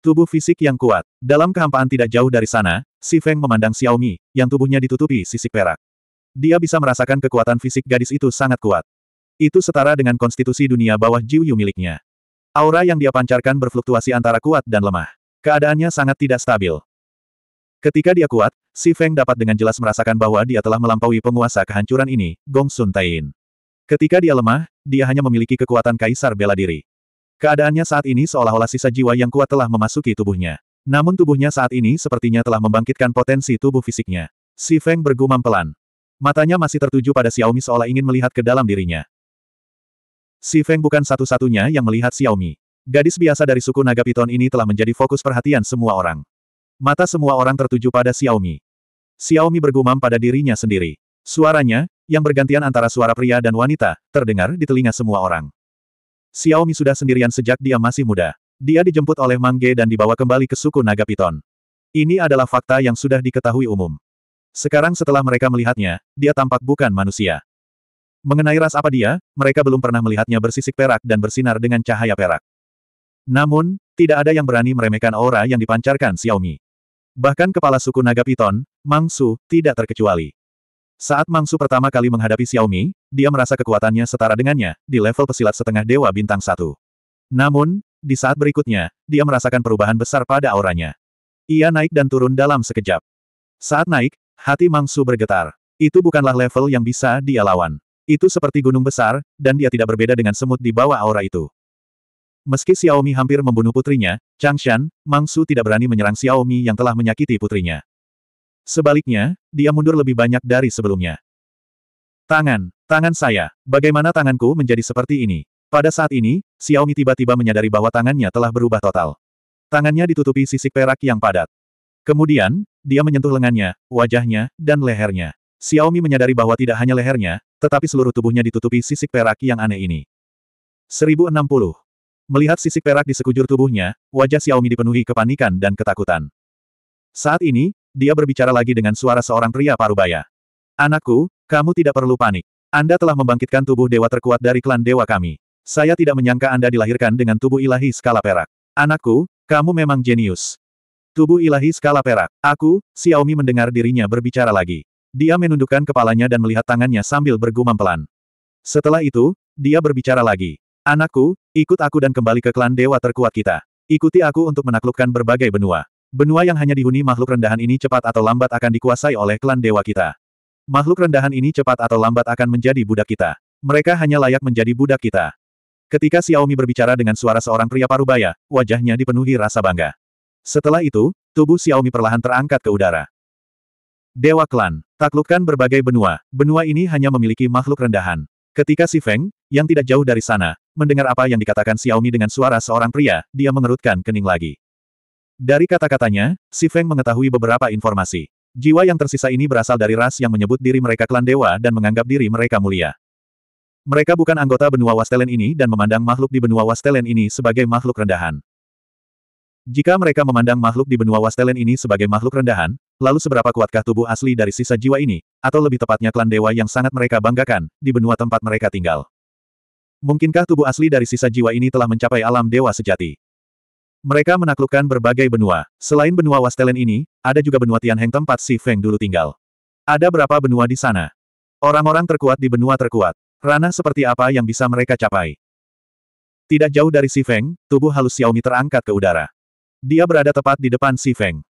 Tubuh fisik yang kuat. Dalam kehampaan tidak jauh dari sana, Si Feng memandang Xiaomi, yang tubuhnya ditutupi sisik perak. Dia bisa merasakan kekuatan fisik gadis itu sangat kuat. Itu setara dengan konstitusi dunia bawah Jiuyu miliknya. Aura yang dia pancarkan berfluktuasi antara kuat dan lemah. Keadaannya sangat tidak stabil. Ketika dia kuat, Si Feng dapat dengan jelas merasakan bahwa dia telah melampaui penguasa kehancuran ini, Gong Sun Tain. Ketika dia lemah, dia hanya memiliki kekuatan kaisar bela diri. Keadaannya saat ini seolah-olah sisa jiwa yang kuat telah memasuki tubuhnya. Namun tubuhnya saat ini sepertinya telah membangkitkan potensi tubuh fisiknya. Si Feng bergumam pelan. Matanya masih tertuju pada Xiaomi seolah ingin melihat ke dalam dirinya. Si Feng bukan satu-satunya yang melihat Xiaomi. Gadis biasa dari suku naga piton ini telah menjadi fokus perhatian semua orang. Mata semua orang tertuju pada Xiaomi. Xiaomi bergumam pada dirinya sendiri. Suaranya, yang bergantian antara suara pria dan wanita, terdengar di telinga semua orang. Xiaomi sudah sendirian sejak dia masih muda. Dia dijemput oleh Mangge dan dibawa kembali ke suku Naga Piton. Ini adalah fakta yang sudah diketahui umum. Sekarang setelah mereka melihatnya, dia tampak bukan manusia. Mengenai ras apa dia, mereka belum pernah melihatnya bersisik perak dan bersinar dengan cahaya perak. Namun, tidak ada yang berani meremehkan aura yang dipancarkan Xiaomi. Bahkan kepala suku Naga Piton, Mang Su, tidak terkecuali. Saat Mangsu pertama kali menghadapi Xiaomi, dia merasa kekuatannya setara dengannya, di level pesilat setengah dewa bintang satu. Namun, di saat berikutnya, dia merasakan perubahan besar pada auranya. Ia naik dan turun dalam sekejap. Saat naik, hati Mangsu bergetar. Itu bukanlah level yang bisa dia lawan. Itu seperti gunung besar, dan dia tidak berbeda dengan semut di bawah aura itu. Meski Xiaomi hampir membunuh putrinya, Changshan, Mangsu tidak berani menyerang Xiaomi yang telah menyakiti putrinya. Sebaliknya, dia mundur lebih banyak dari sebelumnya. Tangan, tangan saya, bagaimana tanganku menjadi seperti ini? Pada saat ini, Xiaomi tiba-tiba menyadari bahwa tangannya telah berubah total. Tangannya ditutupi sisik perak yang padat. Kemudian, dia menyentuh lengannya, wajahnya, dan lehernya. Xiaomi menyadari bahwa tidak hanya lehernya, tetapi seluruh tubuhnya ditutupi sisik perak yang aneh ini. 1060. Melihat sisik perak di sekujur tubuhnya, wajah Xiaomi dipenuhi kepanikan dan ketakutan. Saat ini, dia berbicara lagi dengan suara seorang pria parubaya. Anakku, kamu tidak perlu panik. Anda telah membangkitkan tubuh dewa terkuat dari klan dewa kami. Saya tidak menyangka Anda dilahirkan dengan tubuh ilahi skala perak. Anakku, kamu memang jenius. Tubuh ilahi skala perak. Aku, Xiaomi mendengar dirinya berbicara lagi. Dia menundukkan kepalanya dan melihat tangannya sambil bergumam pelan. Setelah itu, dia berbicara lagi. Anakku, ikut aku dan kembali ke klan dewa terkuat kita. Ikuti aku untuk menaklukkan berbagai benua. Benua yang hanya dihuni makhluk rendahan ini cepat atau lambat akan dikuasai oleh klan dewa kita. Makhluk rendahan ini cepat atau lambat akan menjadi budak kita. Mereka hanya layak menjadi budak kita. Ketika Xiaomi berbicara dengan suara seorang pria parubaya, wajahnya dipenuhi rasa bangga. Setelah itu, tubuh Xiaomi perlahan terangkat ke udara. Dewa Klan, taklukkan berbagai benua, benua ini hanya memiliki makhluk rendahan. Ketika si Feng, yang tidak jauh dari sana, mendengar apa yang dikatakan Xiaomi dengan suara seorang pria, dia mengerutkan kening lagi. Dari kata-katanya, Si Feng mengetahui beberapa informasi. Jiwa yang tersisa ini berasal dari ras yang menyebut diri mereka klan dewa dan menganggap diri mereka mulia. Mereka bukan anggota benua Wastelen ini dan memandang makhluk di benua Wastelen ini sebagai makhluk rendahan. Jika mereka memandang makhluk di benua Wastelen ini sebagai makhluk rendahan, lalu seberapa kuatkah tubuh asli dari sisa jiwa ini, atau lebih tepatnya klan dewa yang sangat mereka banggakan, di benua tempat mereka tinggal. Mungkinkah tubuh asli dari sisa jiwa ini telah mencapai alam dewa sejati? Mereka menaklukkan berbagai benua. Selain benua Wastelen ini, ada juga benua Tianheng tempat Si Feng dulu tinggal. Ada berapa benua di sana? Orang-orang terkuat di benua terkuat. Ranah seperti apa yang bisa mereka capai? Tidak jauh dari Si Feng, tubuh halus Xiaomi terangkat ke udara. Dia berada tepat di depan Si Feng.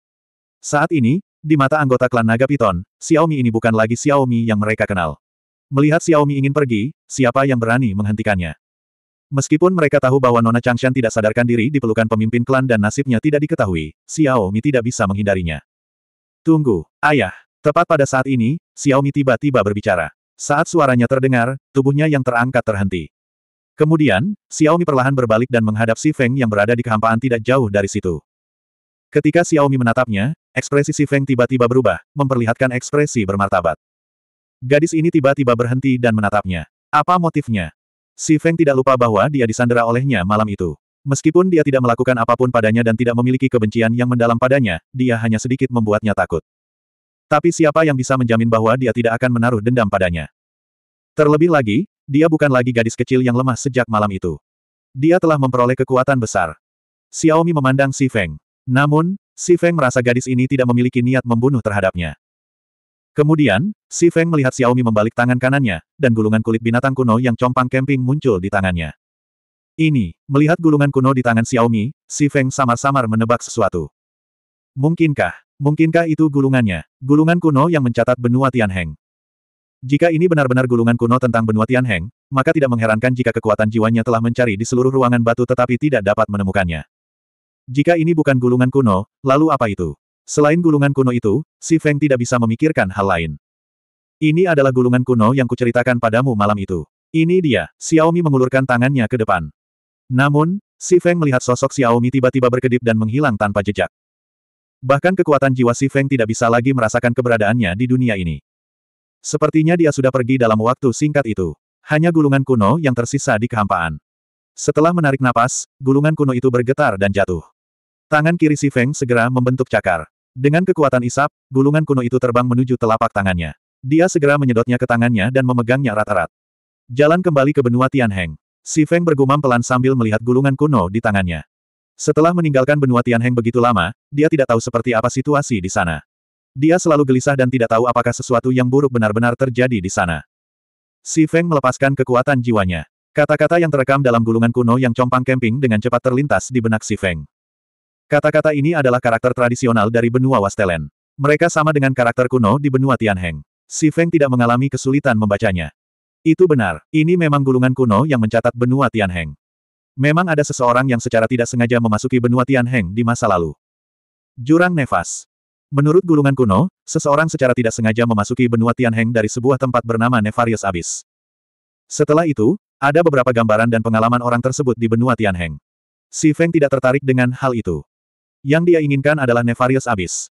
Saat ini, di mata anggota klan Naga Piton, Xiaomi ini bukan lagi Xiaomi yang mereka kenal. Melihat Xiaomi ingin pergi, siapa yang berani menghentikannya? Meskipun mereka tahu bahwa Nona Changshan tidak sadarkan diri di pelukan pemimpin klan dan nasibnya tidak diketahui, Xiao Mi tidak bisa menghindarinya. Tunggu, ayah. Tepat pada saat ini, Xiao Mi tiba-tiba berbicara. Saat suaranya terdengar, tubuhnya yang terangkat terhenti. Kemudian, Xiaomi perlahan berbalik dan menghadap Si Feng yang berada di kehampaan tidak jauh dari situ. Ketika Xiaomi menatapnya, ekspresi Si Feng tiba-tiba berubah, memperlihatkan ekspresi bermartabat. Gadis ini tiba-tiba berhenti dan menatapnya. Apa motifnya? Si Feng tidak lupa bahwa dia disandera olehnya malam itu. Meskipun dia tidak melakukan apapun padanya dan tidak memiliki kebencian yang mendalam padanya, dia hanya sedikit membuatnya takut. Tapi siapa yang bisa menjamin bahwa dia tidak akan menaruh dendam padanya? Terlebih lagi, dia bukan lagi gadis kecil yang lemah sejak malam itu. Dia telah memperoleh kekuatan besar. Xiaomi memandang Si Feng. Namun, Si Feng merasa gadis ini tidak memiliki niat membunuh terhadapnya. Kemudian, Si Feng melihat Xiaomi membalik tangan kanannya, dan gulungan kulit binatang kuno yang compang camping muncul di tangannya. Ini, melihat gulungan kuno di tangan Xiaomi, Si Feng samar-samar menebak sesuatu. Mungkinkah, mungkinkah itu gulungannya, gulungan kuno yang mencatat benua Tianheng. Jika ini benar-benar gulungan kuno tentang benua Tianheng, maka tidak mengherankan jika kekuatan jiwanya telah mencari di seluruh ruangan batu tetapi tidak dapat menemukannya. Jika ini bukan gulungan kuno, lalu apa itu? Selain gulungan kuno itu, Si Feng tidak bisa memikirkan hal lain. Ini adalah gulungan kuno yang kuceritakan padamu malam itu. Ini dia, Xiaomi mengulurkan tangannya ke depan. Namun, Si Feng melihat sosok Xiaomi tiba-tiba berkedip dan menghilang tanpa jejak. Bahkan kekuatan jiwa Si Feng tidak bisa lagi merasakan keberadaannya di dunia ini. Sepertinya dia sudah pergi dalam waktu singkat itu. Hanya gulungan kuno yang tersisa di kehampaan. Setelah menarik napas, gulungan kuno itu bergetar dan jatuh. Tangan kiri Si Feng segera membentuk cakar. Dengan kekuatan isap, gulungan kuno itu terbang menuju telapak tangannya. Dia segera menyedotnya ke tangannya dan memegangnya erat-erat. Jalan kembali ke benua Tianheng. Si Feng bergumam pelan sambil melihat gulungan kuno di tangannya. Setelah meninggalkan benua Tianheng begitu lama, dia tidak tahu seperti apa situasi di sana. Dia selalu gelisah dan tidak tahu apakah sesuatu yang buruk benar-benar terjadi di sana. Si Feng melepaskan kekuatan jiwanya. Kata-kata yang terekam dalam gulungan kuno yang compang kemping dengan cepat terlintas di benak Si Feng. Kata-kata ini adalah karakter tradisional dari benua Wastelen. Mereka sama dengan karakter kuno di benua Tianheng. Si Feng tidak mengalami kesulitan membacanya. Itu benar, ini memang gulungan kuno yang mencatat benua Tianheng. Memang ada seseorang yang secara tidak sengaja memasuki benua Tianheng di masa lalu. Jurang Nefas. Menurut gulungan kuno, seseorang secara tidak sengaja memasuki benua Tianheng dari sebuah tempat bernama Nefarius Abyss. Setelah itu, ada beberapa gambaran dan pengalaman orang tersebut di benua Tianheng. Si Feng tidak tertarik dengan hal itu. Yang dia inginkan adalah Nefarious Abyss.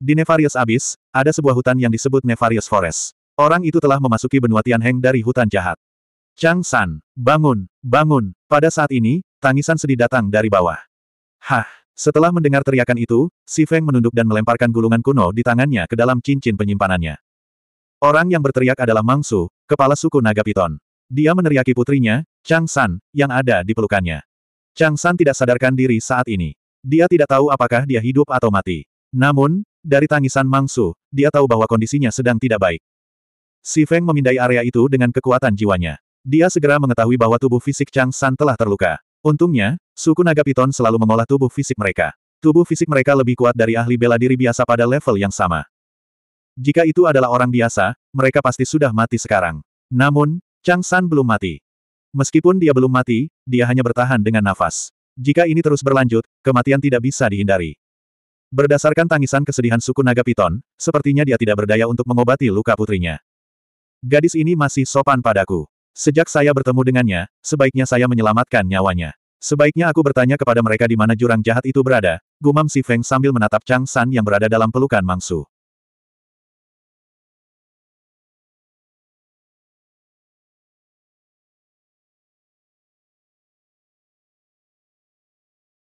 Di Nefarious Abyss, ada sebuah hutan yang disebut Nefarious Forest. Orang itu telah memasuki benua Tianheng dari hutan jahat. Chang San, bangun, bangun. Pada saat ini, tangisan sedih datang dari bawah. Hah, setelah mendengar teriakan itu, Si Feng menunduk dan melemparkan gulungan kuno di tangannya ke dalam cincin penyimpanannya. Orang yang berteriak adalah Mang Su, kepala suku Naga Piton. Dia meneriaki putrinya, Chang San, yang ada di pelukannya. Chang San tidak sadarkan diri saat ini. Dia tidak tahu apakah dia hidup atau mati. Namun, dari tangisan Mangsu, dia tahu bahwa kondisinya sedang tidak baik. Si Feng memindai area itu dengan kekuatan jiwanya. Dia segera mengetahui bahwa tubuh fisik Chang San telah terluka. Untungnya, suku naga piton selalu mengolah tubuh fisik mereka. Tubuh fisik mereka lebih kuat dari ahli bela diri biasa pada level yang sama. Jika itu adalah orang biasa, mereka pasti sudah mati sekarang. Namun, Chang San belum mati. Meskipun dia belum mati, dia hanya bertahan dengan nafas. Jika ini terus berlanjut, kematian tidak bisa dihindari. Berdasarkan tangisan kesedihan suku naga piton, sepertinya dia tidak berdaya untuk mengobati luka putrinya. Gadis ini masih sopan padaku. Sejak saya bertemu dengannya, sebaiknya saya menyelamatkan nyawanya. Sebaiknya aku bertanya kepada mereka di mana jurang jahat itu berada, gumam si Feng sambil menatap Chang San yang berada dalam pelukan Mangsu.